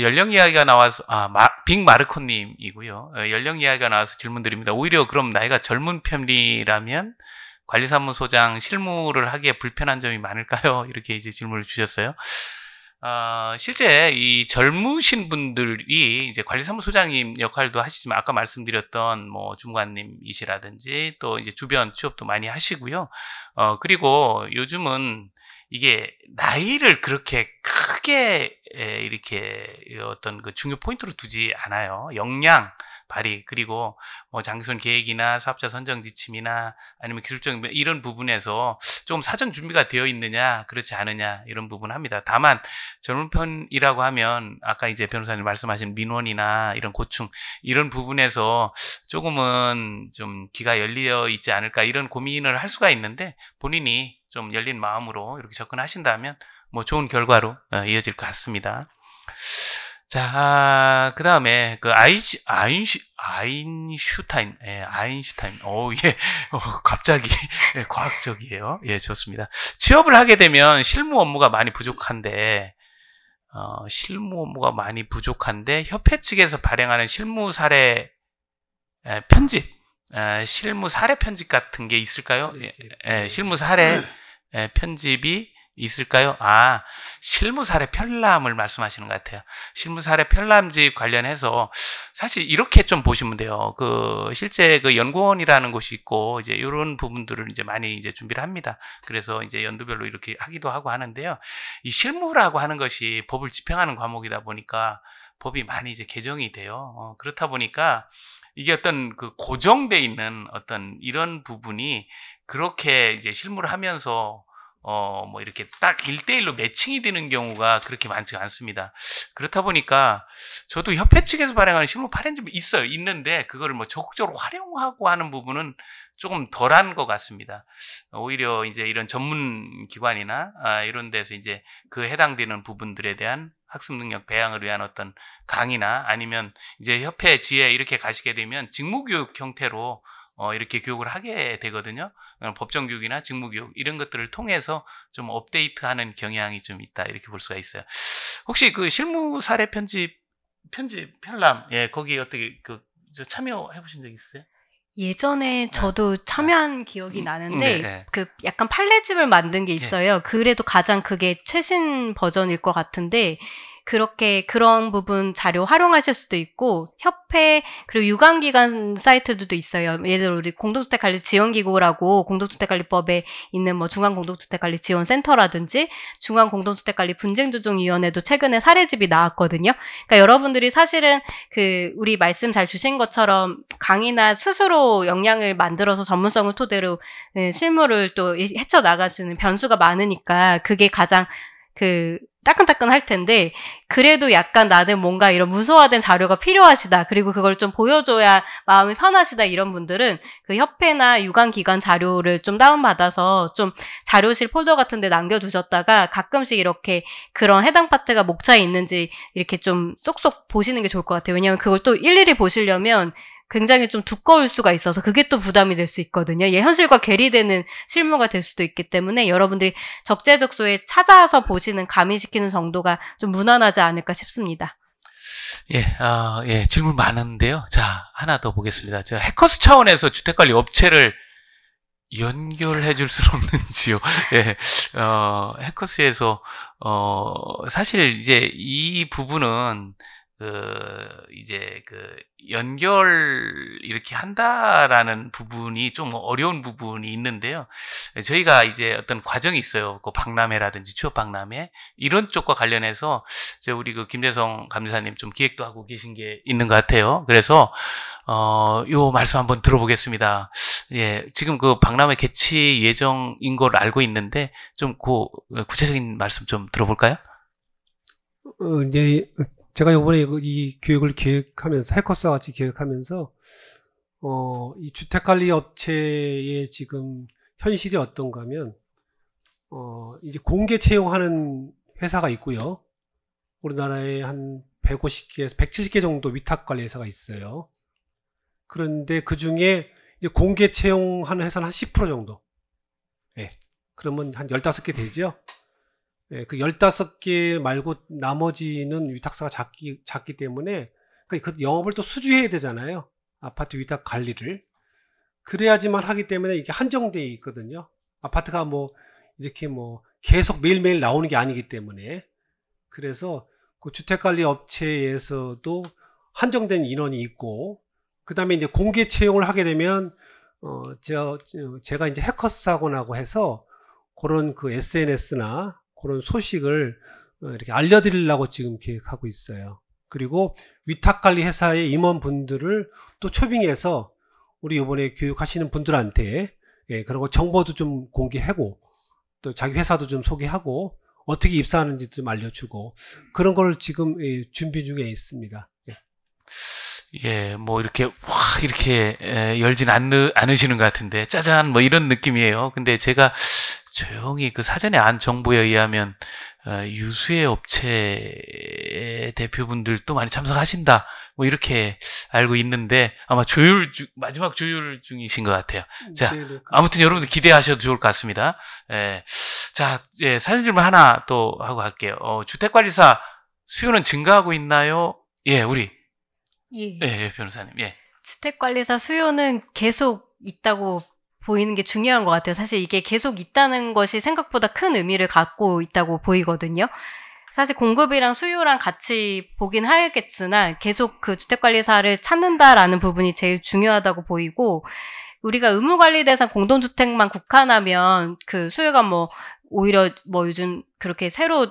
연령 이야기가 나와서 아, 마, 빅 마르코님이고요. 어, 연령 이야기가 나와서 질문 드립니다. 오히려 그럼 나이가 젊은 편이라면 관리사무소장 실무를 하기에 불편한 점이 많을까요? (laughs) 이렇게 이제 질문을 주셨어요. 어, 실제 이 젊으신 분들이 이제 관리사무소장님 역할도 하시지만 아까 말씀드렸던 뭐 중관님이시라든지 또 이제 주변 취업도 많이 하시고요. 어, 그리고 요즘은 이게 나이를 그렇게 크게 이렇게 어떤 그 중요 포인트로 두지 않아요. 역량, 발의 그리고 뭐 장기손 계획이나 사업자 선정 지침이나 아니면 기술적인 뭐 이런 부분에서 좀 사전 준비가 되어 있느냐 그렇지 않느냐 이런 부분 합니다. 다만 젊은 편이라고 하면 아까 이제 변호사님 말씀하신 민원이나 이런 고충 이런 부분에서 조금은 좀기가 열려 있지 않을까 이런 고민을 할 수가 있는데 본인이 좀 열린 마음으로 이렇게 접근하신다면 뭐 좋은 결과로 어, 이어질 것 같습니다. 자, 아, 그 다음에, 그, 아인슈, 아인슈, 아인슈타인, 예, 아인슈타인. 오, (laughs) 예, 어, 갑자기, 예, 과학적이에요. 예, 좋습니다. 취업을 하게 되면 실무 업무가 많이 부족한데, 어, 실무 업무가 많이 부족한데, 협회 측에서 발행하는 실무 사례 에, 예, 편집, 에, 예, 실무 사례 편집 같은 게 있을까요? 네, 예, 예, 실무 사례 에, 음. 예, 편집이 있을까요? 아, 실무사례 편람을 말씀하시는 것 같아요. 실무사례 편람집 관련해서 사실 이렇게 좀 보시면 돼요. 그 실제 그 연구원이라는 곳이 있고 이제 이런 부분들을 이제 많이 이제 준비를 합니다. 그래서 이제 연도별로 이렇게 하기도 하고 하는데요. 이 실무라고 하는 것이 법을 집행하는 과목이다 보니까 법이 많이 이제 개정이 돼요. 어, 그렇다 보니까 이게 어떤 그 고정돼 있는 어떤 이런 부분이 그렇게 이제 실무를 하면서 어, 뭐 이렇게 딱일대일로 매칭이 되는 경우가 그렇게 많지가 않습니다. 그렇다 보니까 저도 협회 측에서 발행하는 신문 파렌집이 있어요. 있는데 그거를 뭐 적극적으로 활용하고 하는 부분은 조금 덜한 것 같습니다. 오히려 이제 이런 전문 기관이나 아, 이런 데서 이제 그 해당되는 부분들에 대한 학습 능력 배양을 위한 어떤 강의나 아니면 이제 협회 지에 이렇게 가시게 되면 직무 교육 형태로 어, 이렇게 교육을 하게 되거든요. 법정 교육이나 직무 교육 이런 것들을 통해서 좀 업데이트하는 경향이 좀 있다 이렇게 볼 수가 있어요. 혹시 그 실무 사례 편집 편집 편람 예 거기 어떻게 그 참여해 보신 적있어요 예전에 네. 저도 네. 참여한 음, 음, 네. 기억이 나는데 네. 그 약간 판례집을 만든 게 예. 있어요. 그래도 가장 그게 최신 버전일 것 같은데 그렇게 그런 부분 자료 활용하실 수도 있고 협회 그리고 유관기관 사이트들도 있어요. 예를 들어 우리 공동주택관리 지원기구라고 공동주택관리법에 있는 뭐 중앙공동주택관리지원센터라든지 중앙공동주택관리 분쟁조정위원회도 최근에 사례집이 나왔거든요. 그러니까 여러분들이 사실은 그 우리 말씀 잘 주신 것처럼 강의나 스스로 역량을 만들어서 전문성을 토대로 예, 실무를 또 헤쳐 나가시는 변수가 많으니까 그게 가장 그 따끈따끈 할 텐데 그래도 약간 나는 뭔가 이런 문서화된 자료가 필요하시다 그리고 그걸 좀 보여줘야 마음이 편하시다 이런 분들은 그 협회나 유관기관 자료를 좀 다운받아서 좀 자료실 폴더 같은 데 남겨두셨다가 가끔씩 이렇게 그런 해당 파트가 목차에 있는지 이렇게 좀 쏙쏙 보시는 게 좋을 것 같아요 왜냐하면 그걸 또 일일이 보시려면 굉장히 좀 두꺼울 수가 있어서 그게 또 부담이 될 수 있거든요. 예, 현실과 괴리되는 실무가 될 수도 있기 때문에 여러분들이 적재적소에 찾아서 보시는 가미시키는 정도가 좀 무난하지 않을까 싶습니다. 예, 어, 예, 질문 많은데요. 자, 하나 더 보겠습니다. 저 해커스 차원에서 주택관리 업체를 연결해 줄수 없는지요. (laughs) 예, 어, 해커스에서, 어, 사실 이제 이 부분은 그 이제 그 연결 이렇게 한다라는 부분이 좀 어려운 부분이 있는데요. 저희가 이제 어떤 과정이 있어요. 그 박람회라든지 취업 박람회 이런 쪽과 관련해서 이제 우리 그 김재성 감사님 좀 기획도 하고 계신 게 있는 것 같아요. 그래서 어요 말씀 한번 들어보겠습니다. 예, 지금 그 박람회 개최 예정인 걸 알고 있는데 좀 그 구체적인 말씀 좀 들어볼까요? 어, 이제 제가 요번에 이 교육을 기획하면서, 해커스와 같이 기획하면서, 어, 이 주택관리 업체의 지금 현실이 어떤가 하면, 어, 이제 공개 채용하는 회사가 있고요. 우리나라에 한 150개에서 170개 정도 위탁관리 회사가 있어요. 그런데 그 중에 이제 공개 채용하는 회사는 한 10% 정도. 예. 네. 그러면 한 15개 되죠? 예, 그 열다섯 개 말고 나머지는 위탁사가 작기, 작기 때문에 그그 그러니까 영업을 또 수주해야 되잖아요. 아파트 위탁 관리를. 그래야지만 하기 때문에 이게 한정돼 있거든요. 아파트가 뭐 이렇게 뭐 계속 매일매일 나오는 게 아니기 때문에. 그래서 그 주택관리 업체에서도 한정된 인원이 있고 그다음에 이제 공개 채용을 하게 되면 어 제가 제가 이제 해커스 사고 나고 해서 그런 그 SNS나 그런 소식을 어, 이렇게 알려드리려고 지금 계획하고 있어요. 그리고 위탁관리 회사의 임원분들을 또 초빙해서 우리 이번에 교육하시는 분들한테 예, 그런 거 정보도 좀 공개하고 또 자기 회사도 좀 소개하고 어떻게 입사하는지 좀 알려주고 그런 걸 지금 예, 준비 중에 있습니다. 예. 예뭐 이렇게 확 이렇게 열진 않느, 않으시는 것 같은데 짜잔 뭐 이런 느낌이에요. 근데 제가 조용히 그 사전에 안 정보에 의하면 어, 유수의 업체 대표분들도 많이 참석하신다. 뭐 이렇게 알고 있는데 아마 조율 중, 마지막 조율 중이신 것 같아요. 자, 네, 네. 아무튼 여러분들 기대하셔도 좋을 것 같습니다. 예. 자, 예, 사진 질문 하나 또 하고 갈게요. 어, 주택관리사 수요는 증가하고 있나요? 예, 우리 예, 예, 예 변호사님. 예. 주택관리사 수요는 계속 있다고 보이는 게 중요한 것 같아요. 사실 이게 계속 있다는 것이 생각보다 큰 의미를 갖고 있다고 보이거든요. 사실 공급이랑 수요랑 같이 보긴 하겠으나 계속 그 주택관리사를 찾는다라는 부분이 제일 중요하다고 보이고 우리가 의무관리 대상 공동주택만 국한하면 그 수요가 뭐 오히려 뭐 요즘 그렇게 새로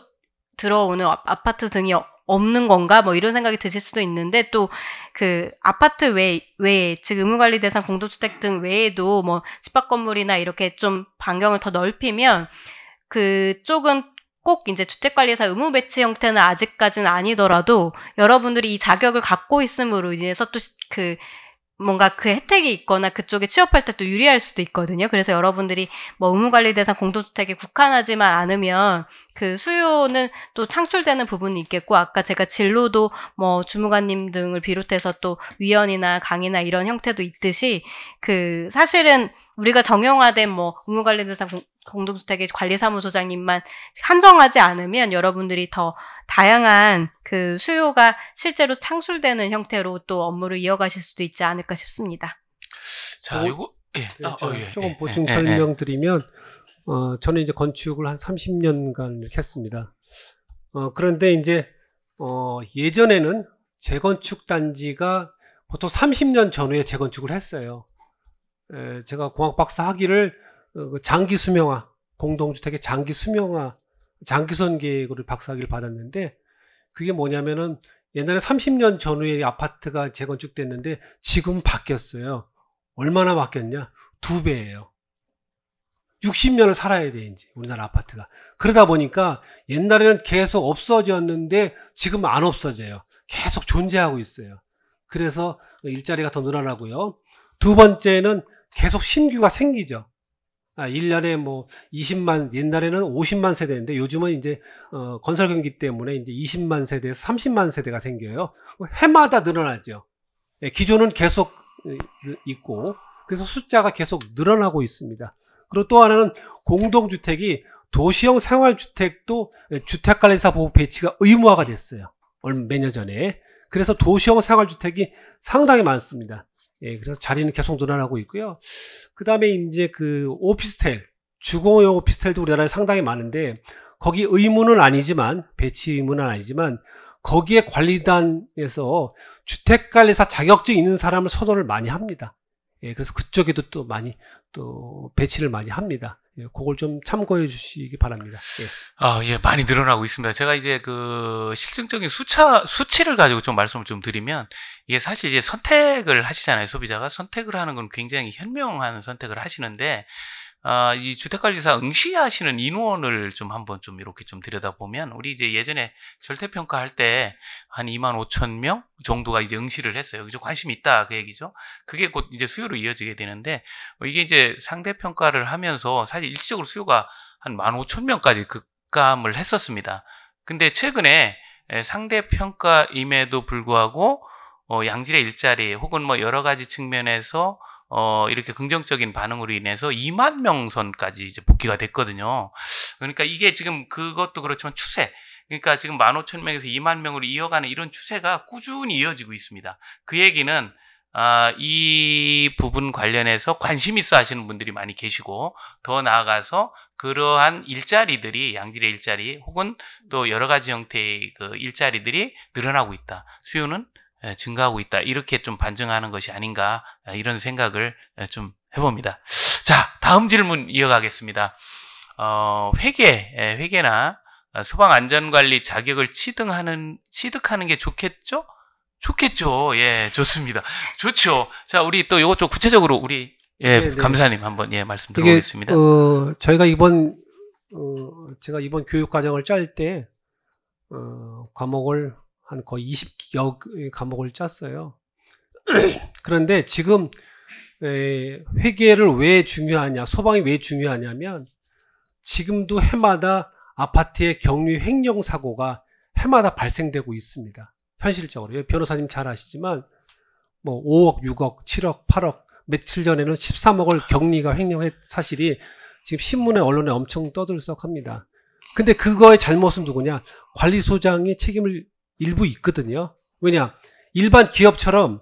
들어오는 아, 아파트 등이 없는 건가 뭐 이런 생각이 드실 수도 있는데 또 그 아파트 외 외에 즉 의무관리 대상 공동주택 등 외에도 뭐 집합 건물이나 이렇게 좀 반경을 더 넓히면 그쪽은 꼭 이제 주택관리사 의무 배치 형태는 아직까지는 아니더라도 여러분들이 이 자격을 갖고 있음으로 인해서 또그 뭔가 그 혜택이 있거나 그쪽에 취업할 때 또 유리할 수도 있거든요. 그래서 여러분들이 뭐 의무관리 대상 공동주택에 국한하지만 않으면 그 수요는 또 창출되는 부분이 있겠고 아까 제가 진로도 뭐 주무관님 등을 비롯해서 또 위원이나 강의나 이런 형태도 있듯이 그 사실은 우리가 정형화된 뭐 의무관리 대상 공동주택의 관리사무소장님만 한정하지 않으면 여러분들이 더 다양한 그 수요가 실제로 창출되는 형태로 또 업무를 이어가실 수도 있지 않을까 싶습니다. 자, 어, 뭐, 거 예. 네, 아, 어, 예, 조금 예, 보충 예, 예, 설명드리면 예. 어, 저는 이제 건축을 한 30년간 했습니다. 어, 그런데 이제 어, 예전에는 재건축 단지가 보통 30년 전후에 재건축을 했어요. 에, 제가 공학 박사 학위를 어, 그 장기 수명화 공동주택의 장기 수명화 장기선 계획으로 박사학위를 받았는데 그게 뭐냐면은 옛날에 30년 전후에 아파트가 재건축됐는데 지금 바뀌었어요. 얼마나 바뀌었냐? 두 배예요. 60년을 살아야 돼 이제 우리나라 아파트가. 그러다 보니까 옛날에는 계속 없어졌는데 지금 안 없어져요. 계속 존재하고 있어요. 그래서 일자리가 더 늘어나고요. 두 번째는 계속 신규가 생기죠. 아, 1년에 뭐 20만 옛날에는 50만 세대인데 요즘은 이제 어, 건설 경기 때문에 이제 20만 세대 30만 세대가 생겨요. 해마다 늘어나죠. 예, 기존은 계속 있고 그래서 숫자가 계속 늘어나고 있습니다. 그리고 또 하나는 공동주택이 도시형 생활주택도 예, 주택관리사 보호 배치가 의무화가 됐어요. 얼마 몇 년 전에. 그래서 도시형 생활주택이 상당히 많습니다. 예, 그래서 자리는 계속 늘어나고 있고요. 그 다음에 이제 그 오피스텔, 주거용 오피스텔도 우리나라에 상당히 많은데, 거기 의무는 아니지만, 배치 의무는 아니지만, 거기에 관리단에서 주택관리사 자격증 있는 사람을 선호를 많이 합니다. 예, 그래서 그쪽에도 또 많이, 또 배치를 많이 합니다. 예, 그걸 좀 참고해 주시기 바랍니다. 예. 아, 예, 많이 늘어나고 있습니다. 제가 이제 그 실증적인 수차, 수치를 가지고 좀 말씀을 좀 드리면 이게 사실 이제 선택을 하시잖아요. 소비자가 선택을 하는 건 굉장히 현명한 선택을 하시는데 아, 이 주택관리사 응시하시는 인원을 좀 한번 좀 이렇게 좀 들여다보면 우리 이제 예전에 절대평가 할때 한 2만 5천 명 정도가 이제 응시를 했어요. 그죠? 관심이 있다 그 얘기죠. 그게 곧 이제 수요로 이어지게 되는데 어, 이게 이제 상대평가를 하면서 사실 일시적으로 수요가 한만 5천 명까지 급감을 했었습니다. 근데 최근에 상대평가임에도 불구하고 어, 양질의 일자리 혹은 뭐 여러 가지 측면에서 어, 이렇게 긍정적인 반응으로 인해서 2만 명선까지 이제 복귀가 됐거든요. 그러니까 이게 지금 그것도 그렇지만 추세. 그러니까 지금 15,000명에서 2만 명으로 이어가는 이런 추세가 꾸준히 이어지고 있습니다. 그 얘기는 아, 이 부분 관련해서 관심 있어 하시는 분들이 많이 계시고 더 나아가서 그러한 일자리들이 양질의 일자리 혹은 또 여러 가지 형태의 그 일자리들이 늘어나고 있다. 수요는 증가하고 있다. 이렇게 좀 반증하는 것이 아닌가 이런 생각을 좀 해봅니다. 자, 다음 질문 이어가겠습니다. 어, 회계, 회계나 어, 소방 안전관리 자격을 취득하는 취득하는 게 좋겠죠? 좋겠죠. 예, 좋습니다. 좋죠. 자, 우리 또 요거 좀 구체적으로 우리 예, 네네. 네. 감사님 한번 예 말씀 드리겠습니다 어, 저희가 이번 어, 제가 이번 교육 과정을 짤때 어, 과목을 한 거의 20여 과목을 짰어요. (clears throat) 그런데 지금 회계를 왜 중요하냐, 소방이 왜 중요하냐면 지금도 해마다 아파트의 경유 횡령 사고가 해마다 발생되고 있습니다. 현실적으로 변호사님 잘 아시지만 뭐 5억, 6억, 7억, 8억 며칠 전에는 13억을 격리가 횡령한 사실이 지금 신문에 언론에 엄청 떠들썩합니다. 근데 그거의 잘못은 누구냐? 관리소장이 책임을 일부 있거든요. 왜냐 일반 기업처럼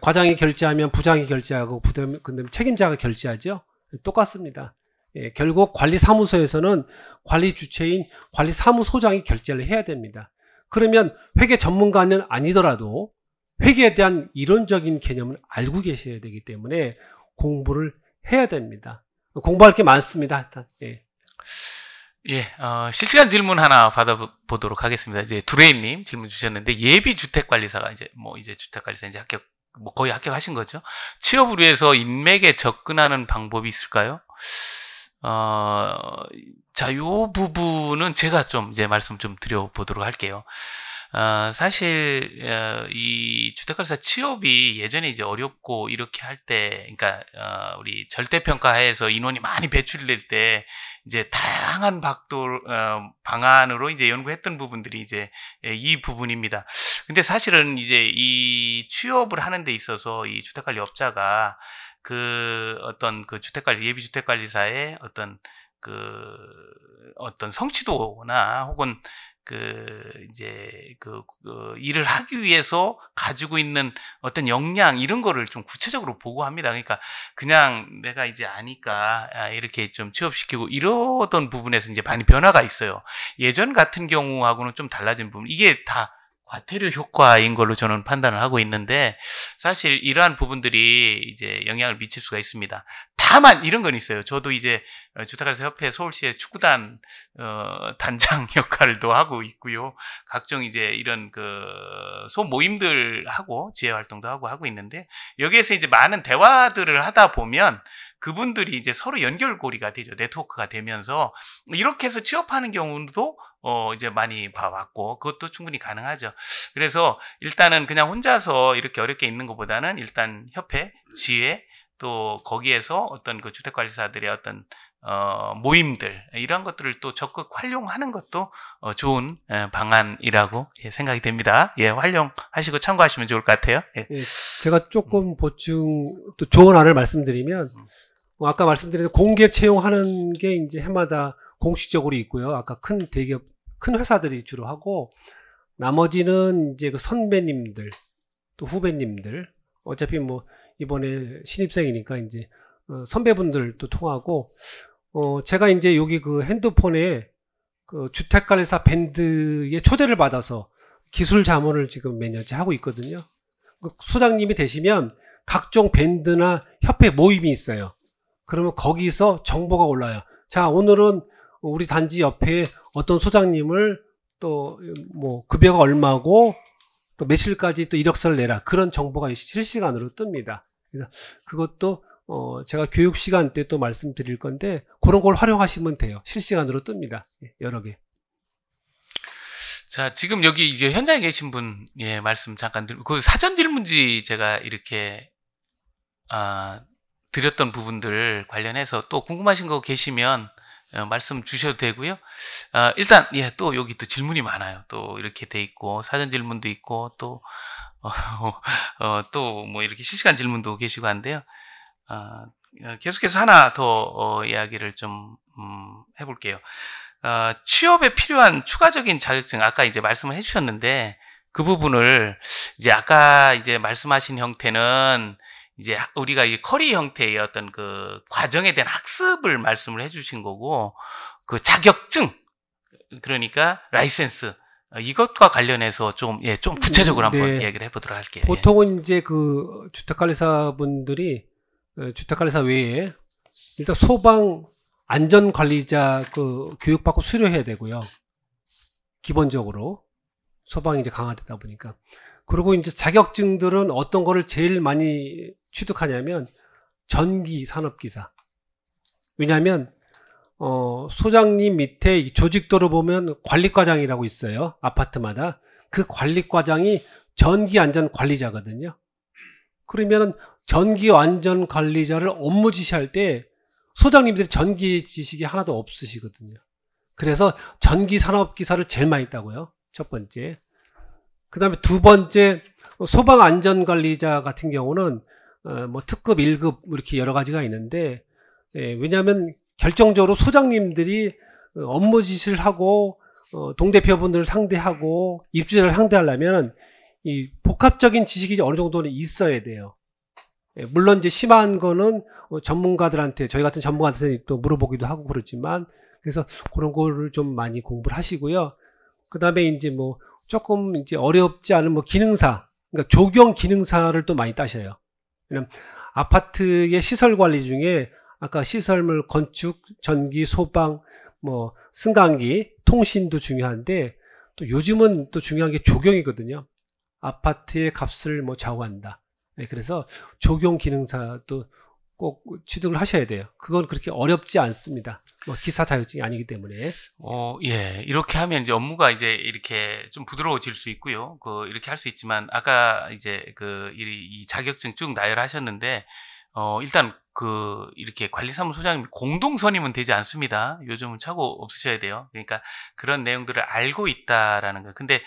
과장이 결제하면 부장이 결제하고 부담 근데 책임자가 결제하죠. 똑같습니다. 예, 결국 관리사무소에서는 관리 주체인 관리사무소장이 결제를 해야 됩니다. 그러면 회계 전문가는 아니더라도 회계에 대한 이론적인 개념을 알고 계셔야 되기 때문에 공부를 해야 됩니다. 공부할 게 많습니다. 일단. 예. 예, 어, 실시간 질문 하나 받아보도록 하겠습니다. 이제 두레인님 질문 주셨는데 예비 주택 관리사가 이제 뭐 이제 주택 관리사 이제 합격 뭐 거의 합격하신 거죠. 취업을 위해서 인맥에 접근하는 방법이 있을까요? 어, 자, 요 부분은 제가 좀 이제 말씀 좀 드려보도록 할게요. 어, 사실 어, 이 주택거래사 취업이 예전에 이제 어렵고 이렇게 할 때, 그러니까 어, 우리 절대평가에서 인원이 많이 배출될 때 이제 다양한 박도 어, 방안으로 이제 연구했던 부분들이 이제 예, 이 부분입니다. 근데 사실은 이제 이 취업을 하는 데 있어서 이 주택관리업자가 그 어떤 그 주택관리 예비주택관리사의 어떤 그 어떤 성취도나 혹은 그 이제 그, 그, 일을 하기 위해서 가지고 있는 어떤 역량 이런 거를 좀 구체적으로 보고합니다. 그러니까 그냥 내가 이제 아니까 아, 이렇게 좀 취업시키고 이러던 부분에서 이제 많이 변화가 있어요. 예전 같은 경우하고는 좀 달라진 부분 이게 다 과태료 효과인 걸로 저는 판단을 하고 있는데 사실 이러한 부분들이 이제 영향을 미칠 수가 있습니다. 다만 이런 건 있어요. 저도 이제 어, 주택가에서 협회 서울시의 축구단 어, 단장 (laughs) 역할도 하고 있고요. 각종 이제 이런 그 소모임들 하고 지혜 활동도 하고 하고 있는데 여기에서 이제 많은 대화들을 하다 보면 그분들이 이제 서로 연결고리가 되죠. 네트워크가 되면서 이렇게 해서 취업하는 경우도 어 이제 많이 봐왔고 그것도 충분히 가능하죠. 그래서 일단은 그냥 혼자서 이렇게 어렵게 있는 것보다는 일단 협회, 지혜 또 거기에서 어떤 그 주택관리사들의 어떤 어, 모임들 이런 것들을 또 적극 활용하는 것도 어, 좋은 예, 방안이라고 예, 생각이 됩니다. 예, 활용하시고 참고하시면 좋을 것 같아요. 예. 예 제가 조금 음. 보충 또 조언안을 말씀드리면 음. 뭐 아까 말씀드린 공개 채용하는 게 이제 해마다 공식적으로 있고요. 아까 큰 대기업 큰 회사들이 주로 하고 나머지는 이제 그 선배님들 또 후배님들 어차피 뭐 이번에 신입생이니까 이제 어, 선배분들도 통하고 어, 제가 이제 여기 그 핸드폰에 그 주택관리사 밴드의 초대를 받아서 기술 자문을 지금 몇 년째 하고 있거든요. 그 소장님이 되시면 각종 밴드나 협회 모임이 있어요. 그러면 거기서 정보가 올라요. 자, 오늘은 우리 단지 옆에 어떤 소장님을 또 뭐 급여가 얼마고 또 며칠까지 또 이력서를 내라 그런 정보가 실시간으로 뜹니다. 그래서 그것도 어 제가 교육 시간 때 또 말씀드릴 건데 그런 걸 활용하시면 돼요. 실시간으로 뜹니다. 예, 여러 개. 자, 지금 여기 이제 현장에 계신 분, 예, 말씀 잠깐 드리고, 그 사전 질문지 제가 이렇게, 아, 드렸던 부분들 관련해서 또 궁금하신 거 계시면 어, 말씀 주셔도 되고요. 어, 일단 예, 또 여기 또 질문이 많아요. 또 이렇게 돼 있고 사전 질문도 있고 또 어, (laughs) 또뭐 이렇게 실시간 질문도 계시고 한데요. 어, 계속해서 하나 더 어, 이야기를 좀 음, 해볼게요. 어, 취업에 필요한 추가적인 자격증 아까 이제 말씀을 해주셨는데 그 부분을 이제 아까 이제 말씀하신 형태는 이제 우리가 이 커리 형태의 어떤 그 과정에 대한 학습을 말씀을 해주신 거고 그 자격증 그러니까 라이센스 어, 이것과 관련해서 좀, 예, 좀 구체적으로 한번 네. 얘기를 해보도록 할게요. 예. 보통은 이제 그 주택관리사분들이 어, 주택관리사 외에 일단 소방 안전관리자 그 교육받고 수료해야 되고요. 기본적으로 소방이 이제 강화되다 보니까 그리고 이제 자격증들은 어떤 거를 제일 많이 취득하냐면 전기 산업기사. 왜냐하면 어, 소장님 밑에 조직도로 보면 관리과장이라고 있어요. 아파트마다. 그 관리과장이 전기안전관리자거든요. 그러면 전기안전관리자를 업무 지시할 때 소장님들이 전기 지식이 하나도 없으시거든요. 그래서 전기산업기사를 제일 많이 따고요. 첫 번째. 그 다음에 두 번째 소방안전관리자 같은 경우는 어, 뭐 특급, 1급 뭐 이렇게 여러 가지가 있는데 예, 왜냐하면 결정적으로 소장님들이 어, 업무 지시를 하고 어, 동대표분들을 상대하고 입주자를 상대하려면 이 복합적인 지식이 어느 정도는 있어야 돼요. 예, 물론 이제 심한 거는 어, 전문가들한테 저희 같은 전문가한테 또 물어보기도 하고 그렇지만 그래서 그런 거를 좀 많이 공부를 하시고요. 그 다음에 이제 뭐 조금 이제 어렵지 않은 뭐 기능사, 그러니까 조경 기능사를 또 많이 따셔요. 왜냐면 아파트의 시설 관리 중에 아까 시설물 건축, 전기, 소방, 뭐 승강기, 통신도 중요한데 또 요즘은 또 중요한 게 조경이거든요. 아파트의 값을 뭐 좌우한다. 네, 그래서 조경 기능사도 꼭 취득을 하셔야 돼요. 그건 그렇게 어렵지 않습니다. 뭐 기사 자격증이 아니기 때문에. 어, 예. 이렇게 하면 이제 업무가 이제 이렇게 좀 부드러워질 수 있고요. 그 이렇게 할 수 있지만 아까 이제 그이 이 자격증 쭉 나열하셨는데 어, 일단 그 이렇게 관리사무소장님 공동 선임은 되지 않습니다. 요즘은 차고 없으셔야 돼요. 그러니까 그런 내용들을 알고 있다라는 거. 근데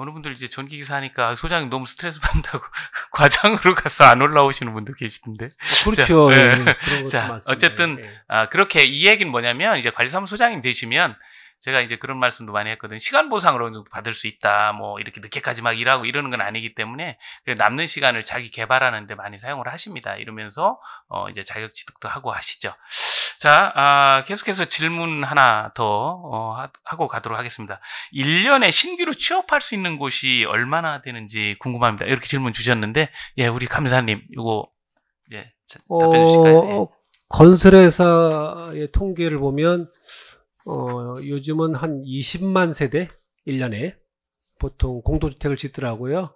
어느 분들 이제 전기기사 하니까 소장님 너무 스트레스 받는다고 (laughs) 과장으로 가서 안 올라오시는 분도 계시던데. 그렇죠. 자, 네. (laughs) 자 어쨌든 네. 아, 그렇게 이 얘기는 뭐냐면 이제 관리사무소장님 되시면 제가 이제 그런 말씀도 많이 했거든요. 시간 보상으로 어느 정도 받을 수 있다. 뭐 이렇게 늦게까지 막 일하고 이러는 건 아니기 때문에 남는 시간을 자기 개발하는 데 많이 사용을 하십니다. 이러면서 어 이제 자격 취득도 하고 하시죠. 자, 아, 계속해서 질문 하나 더 어, 하고 가도록 하겠습니다. 1년에 신규로 취업할 수 있는 곳이 얼마나 되는지 궁금합니다. 이렇게 질문 주셨는데, 예, 우리 감사님, 이거, 예, 답변 주실까요? 어, 예. 어, 건설회사의 통계를 보면, 어, 요즘은 한 20만 세대, 1년에 보통 공도주택을 짓더라고요.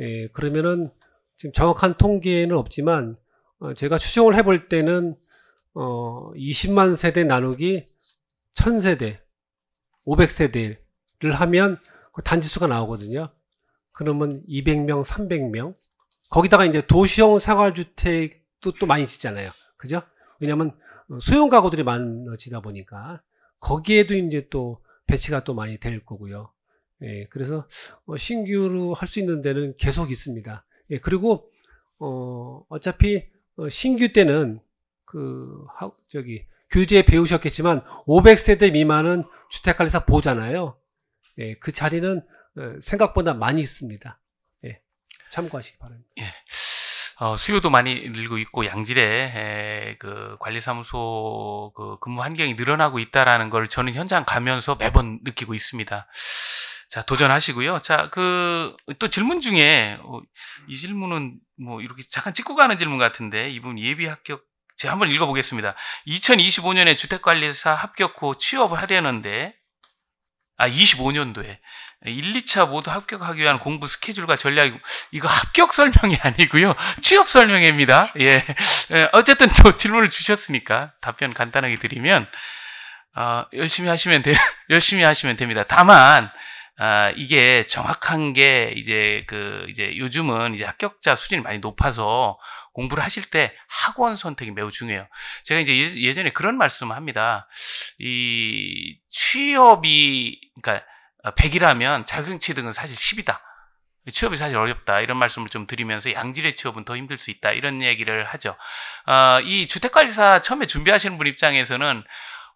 예, 그러면은 지금 정확한 통계는 없지만, 어, 제가 추정을 해 볼 때는 어, 20만 세대 나누기 1000세대, 500세대를 하면 그 단지수가 나오거든요. 그러면 200명, 300명. 거기다가 이제 도시형 생활주택도 또 많이 짓잖아요. 그죠? 왜냐면 소형 가구들이 많아지다 보니까 거기에도 이제 또 배치가 또 많이 될 거고요. 예, 그래서 어, 신규로 할 수 있는 데는 계속 있습니다. 예, 그리고 어, 어차피 어, 신규 때는 그 저기 교재 배우셨겠지만 500세대 미만은 주택관리사 보잖아요. 예, 그 자리는 어, 생각보다 많이 있습니다. 예, 참고하시기 바랍니다. 예. 어, 수요도 많이 늘고 있고 양질의 에, 그 관리사무소 그 근무 환경이 늘어나고 있다라는 걸 저는 현장 가면서 매번 느끼고 있습니다. 자, 도전하시고요. 자, 그, 또 질문 중에, 어, 이 질문은 뭐 이렇게 잠깐 찍고 가는 질문 같은데, 이분 예비 합격 제가 한번 읽어보겠습니다. 2025년에 주택관리사 합격 후 취업을 하려는데, 아, 25년도에 1, 2차 모두 합격하기 위한 공부 스케줄과 전략이 거 합격 설명이 (laughs) 아니고요. 취업 설명입니다. 예. 예. 어쨌든 또 질문을 주셨으니까 답변 간단하게 드리면 어, 열심히 하시면 돼 (laughs) 열심히 하시면 됩니다. 다만 아, 이게 정확한 게 이제 그 이제 요즘은 이제 합격자 수준이 많이 높아서 공부를 하실 때 학원 선택이 매우 중요해요. 제가 이제 예, 예전에 그런 말씀을 합니다. 이 취업이 그러니까 100이라면 어, 자격 취등은 사실 10이다. 취업이 사실 어렵다 이런 말씀을 좀 드리면서 양질의 취업은 더 힘들 수 있다 이런 얘기를 하죠. 어, 이 주택관리사 처음에 준비하시는 분 입장에서는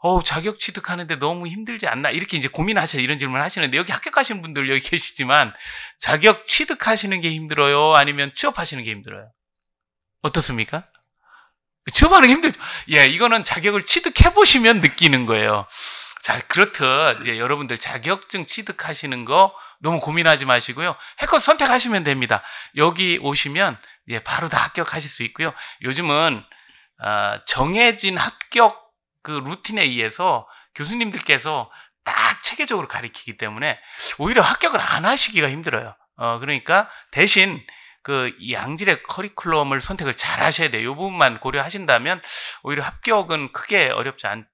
어, 자격 취득하는데 너무 힘들지 않나? 이렇게 이제 고민하셔 이런 질문 하시는데 여기 합격하시는 분들 여기 계시지만 자격 취득하시는 게 힘들어요? 아니면 취업하시는 게 힘들어요? 어떻습니까? 취업하는 게 힘들죠. 예, 이거는 자격을 취득해 보시면 느끼는 거예요. 자, 그렇듯 이제 여러분들 자격증 취득하시는 거 너무 고민하지 마시고요. 해커 선택하시면 됩니다. 여기 오시면 예, 바로 다 합격하실 수 있고요. 요즘은 어, 정해진 합격 그 루틴에 의해서 교수님들께서 딱 체계적으로 가리키기 때문에 오히려 합격을 안 하시기가 힘들어요. 어, 그러니까 대신 그 양질의 커리큘럼을 선택을 잘 하셔야 돼요. 이 부분만 고려하신다면 오히려 합격은 크게 어렵지 않,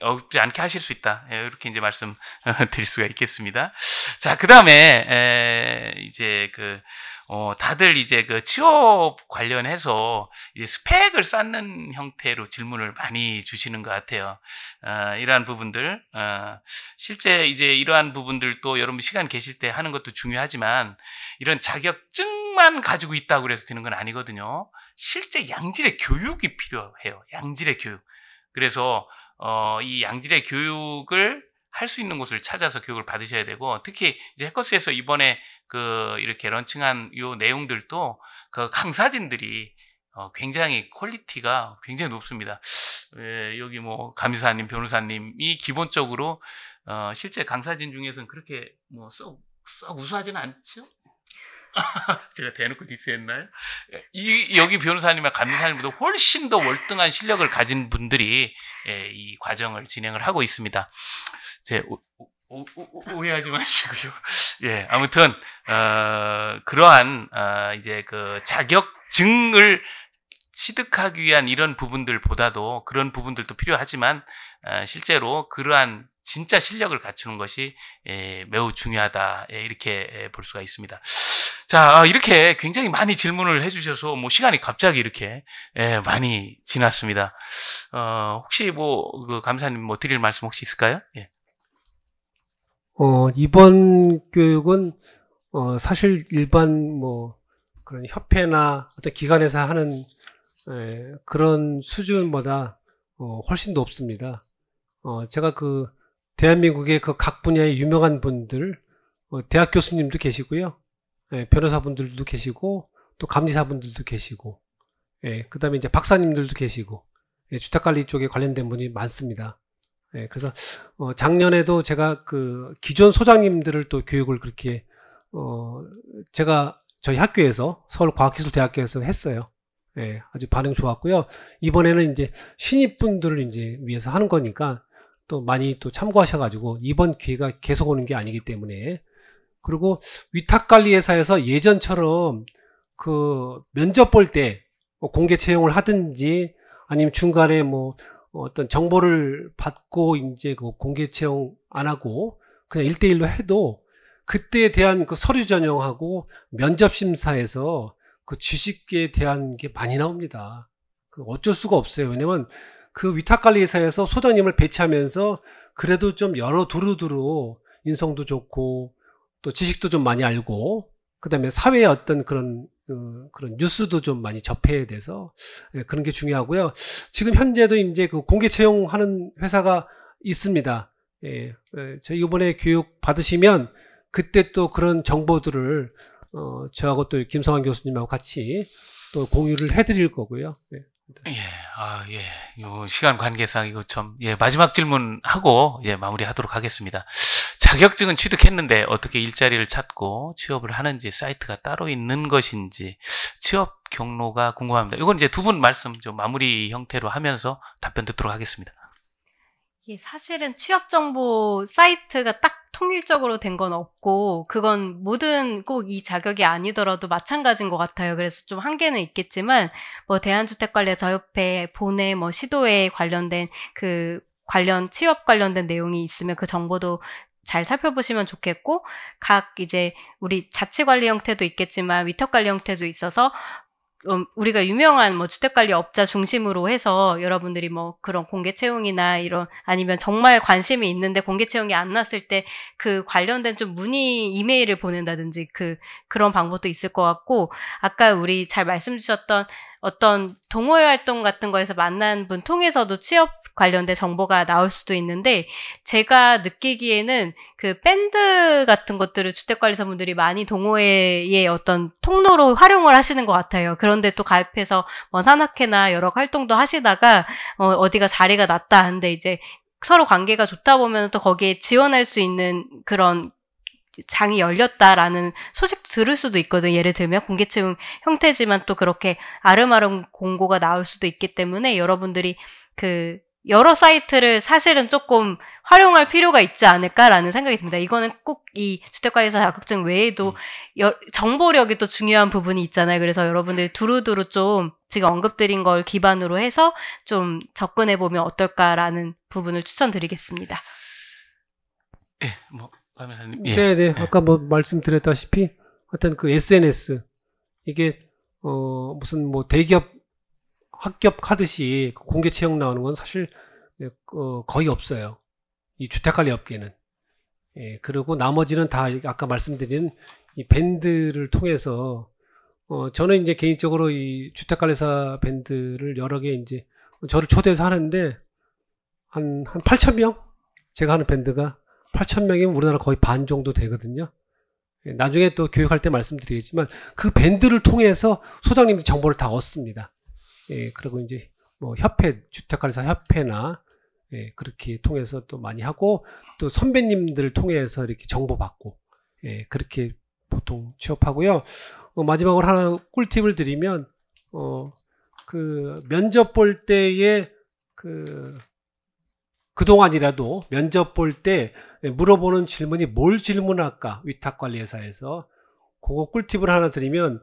어렵지 않게 하실 수 있다. 예, 이렇게 이제 말씀 (laughs) 드릴 수가 있겠습니다. 자, 그 다음에, 이제 그, 어, 다들 이제 그 취업 관련해서 스펙을 쌓는 형태로 질문을 많이 주시는 것 같아요. 어, 이러한 부분들, 어, 실제 이제 이러한 부분들도 여러분 시간 계실 때 하는 것도 중요하지만 이런 자격증만 가지고 있다고 그래서 되는 건 아니거든요. 실제 양질의 교육이 필요해요. 양질의 교육. 그래서 어, 이 양질의 교육을 할 수 있는 곳을 찾아서 교육을 받으셔야 되고 특히 이제 해커스에서 이번에 그 이렇게 런칭한 요 내용들도 그 강사진들이 어 굉장히 퀄리티가 굉장히 높습니다. 예, 여기 뭐 감사님, 변호사님이 기본적으로 어 실제 강사진 중에서는 그렇게 뭐썩 썩우수하지 않죠. (laughs) 제가 대놓고 디스했나요? 예, 이 여기 변호사님과 감사님보다 훨씬 더 월등한 실력을 가진 분들이 예, 이 과정을 진행을 하고 있습니다. 제 오, 오 해하지 (laughs) 마시고요. 예, 아무튼 어, 그러한 어, 이제 그 자격증을 취득하기 위한 이런 부분들보다도 그런 부분들도 필요하지만 어, 실제로 그러한 진짜 실력을 갖추는 것이 예, 매우 중요하다 예, 이렇게 예, 볼 수가 있습니다. 자 아, 이렇게 굉장히 많이 질문을 해주셔서 뭐 시간이 갑자기 이렇게 예, 많이 지났습니다. 어, 혹시 뭐그 감사님 뭐 드릴 말씀 혹시 있을까요? 예. 어, 이번 교육은 어, 사실 일반 뭐 그런 협회나 어떤 기관에서 하는 에, 예, 그런 수준보다 어, 훨씬 높습니다. 어, 제가 그 대한민국의 그 각 분야의 유명한 분들, 어, 대학 교수님도 계시고요, 예, 변호사분들도 계시고 또 감리사분들도 계시고, 예, 그다음에 이제 박사님들도 계시고 예, 주택관리 쪽에 관련된 분이 많습니다. 예, 그래서 어, 작년에도 제가 그 기존 소장님들을 또 교육을 그렇게 어, 제가 저희 학교에서 서울과학기술대학교에서 했어요. 예, 아주 반응 좋았고요. 이번에는 이제 신입분들을 이제 위해서 하는 거니까 또 많이 또 참고하셔가지고 이번 기회가 계속 오는 게 아니기 때문에 그리고 위탁관리회사에서 예전처럼 그 면접 볼때 뭐 공개 채용을 하든지 아니면 중간에 뭐뭐 어떤 정보를 받고 이제 그 공개 채용 안 하고 그냥 일대일로 해도 그때에 대한 그 서류 전형하고 면접 심사에서 그 주식에 계 대한 게 많이 나옵니다. 그 어쩔 수가 없어요. 왜냐면 그 위탁관리사에서 소장님을 배치하면서 그래도 좀 여러 두루두루 인성도 좋고 또 지식도 좀 많이 알고 그다음에 사회의 어떤 그런 그, 그런 그 뉴스도 좀 많이 접해야 돼서 예, 그런 게 중요하고요. 지금 현재도 이제 그 공개 채용하는 회사가 있습니다. 예, 예 저희 이번에 교육 받으시면 그때 또 그런 정보들을 어, 저하고 또 김성환 교수님하고 같이 또 공유를 해드릴 거고요. 예. 예, 아, 예. 요 시간 관계상 이거 참, 예, 마지막 질문 하고, 예, 마무리 하도록 하겠습니다. 자격증은 취득했는데 어떻게 일자리를 찾고 취업을 하는지 사이트가 따로 있는 것인지 취업 경로가 궁금합니다. 이건 이제 두 분 말씀 좀 마무리 형태로 하면서 답변 듣도록 하겠습니다. 예, 사실은 취업 정보 사이트가 딱 통일적으로 된 건 없고 그건 모든 꼭 이 자격이 아니더라도 마찬가지인 것 같아요. 그래서 좀 한계는 있겠지만 뭐 대한주택관리자협회 본회 뭐 시도에 관련된 그 관련 취업 관련된 내용이 있으면 그 정보도 잘 살펴보시면 좋겠고 각 이제 우리 자치 관리 형태도 있겠지만 위탁 관리 형태도 있어서 음, 우리가 유명한 뭐 주택관리 업자 중심으로 해서 여러분들이 뭐 그런 공개 채용이나 이런 아니면 정말 관심이 있는데 공개 채용이 안 났을 때 그 관련된 좀 문의 이메일을 보낸다든지 그 그런 방법도 있을 것 같고 아까 우리 잘 말씀 주셨던 어떤 동호회 활동 같은 거에서 만난 분 통해서도 취업 관련된 정보가 나올 수도 있는데 제가 느끼기에는 그 밴드 같은 것들을 주택관리사분들이 많이 동호회의 어떤 통로로 활용을 하시는 것 같아요. 그런데 또 가입해서 뭐 산악회나 여러 활동도 하시다가 어, 어디가 자리가 났다 하는데 이제 서로 관계가 좋다 보면 또 거기에 지원할 수 있는 그런 장이 열렸다라는 소식 들을 수도 있거든. 예를 들면 공개채용 형태지만 또 그렇게 아름아름 공고가 나올 수도 있기 때문에 여러분들이 그 여러 사이트를 사실은 조금 활용할 필요가 있지 않을까라는 생각이 듭니다. 이거는 꼭 이 주택관리사 자격증 외에도 음. 여, 정보력이 또 중요한 부분이 있잖아요. 그래서 여러분들이 두루두루 좀 지금 언급드린 걸 기반으로 해서 좀 접근해 보면 어떨까라는 부분을 추천드리겠습니다. 예, 뭐 음. 예. 네, 네. 예. 아까 뭐 말씀드렸다시피 하여튼 그 SNS 이게 어 무슨 뭐 대기업 합격하듯이 그 공개 채용 나오는 건 사실 예, 어, 거의 없어요. 이 주택관리 업계는. 예, 그리고 나머지는 다 아까 말씀드린 이 밴드를 통해서 어, 저는 이제 개인적으로 이 주택관리사 밴드를 여러 개 이제 저를 초대해서 하는데 한, 한 8,000명? 제가 하는 밴드가 8천 명이면 우리나라 거의 반 정도 되거든요. 예, 나중에 또 교육할 때 말씀드리겠지만 그 밴드를 통해서 소장님이 정보를 다 얻습니다. 예, 그리고 이제 뭐 협회, 주택관리사 협회나 예, 그렇게 통해서 또 많이 하고 또 선배님들 을 통해서 이렇게 정보 받고 예, 그렇게 보통 취업하고요. 어, 마지막으로 하나 꿀팁을 드리면 어, 그 면접 볼 때에 그 그동안이라도 면접 볼 때 물어보는 질문이 뭘 질문할까 위탁관리회사에서 그거 꿀팁을 하나 드리면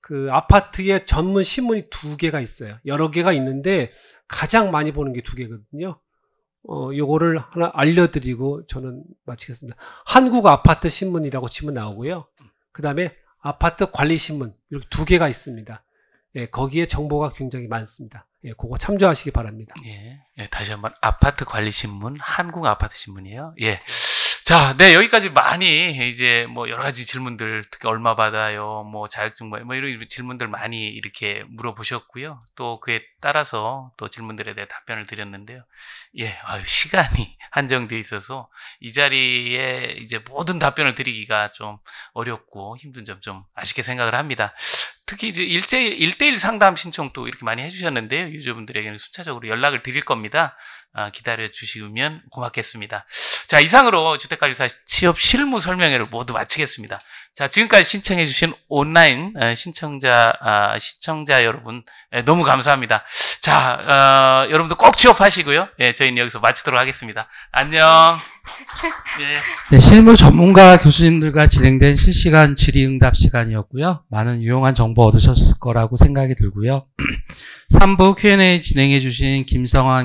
그 아파트에 전문 신문이 두 개가 있어요 여러 개가 있는데 가장 많이 보는 게 두 개거든요 어, 요거를 하나 알려드리고 저는 마치겠습니다 한국 아파트 신문이라고 치면 나오고요 그 다음에 아파트 관리 신문 이렇게 두 개가 있습니다 예, 거기에 정보가 굉장히 많습니다. 예, 그거 참조하시기 바랍니다. 예, 예 다시 한번 아파트 관리 신문 한국 아파트 신문이에요. 예. 자, 네, 여기까지 많이 이제 뭐 여러 가지 질문들, 특히 얼마 받아요, 뭐 자격증 뭐, 뭐 이런 질문들 많이 이렇게 물어보셨고요. 또 그에 따라서 또 질문들에 대해 답변을 드렸는데요. 예, 아유, 시간이 (laughs) 한정되어 있어서 이 자리에 이제 모든 답변을 드리기가 좀 어렵고 힘든 점 좀 아쉽게 생각을 합니다. 특히 이제 일제, 일대일 상담 신청도 이렇게 많이 해주셨는데요. 유저분들에게는 순차적으로 연락을 드릴 겁니다. 아, 기다려 주시면 고맙겠습니다. 자, 이상으로 주택관리사 취업 실무 설명회를 모두 마치겠습니다. 자, 지금까지 신청해 주신 온라인 신청자 아, 시청자 여러분 너무 감사합니다. 자, 어, 여러분도 꼭 취업하시고요. 예, 저희는 여기서 마치도록 하겠습니다. 안녕. 예. 네, 실무 전문가 교수님들과 진행된 실시간 질의응답 시간이었고요. 많은 유용한 정보 얻으셨을 거라고 생각이 들고요. 3부 (clears throat) Q&A 진행해 주신 김성환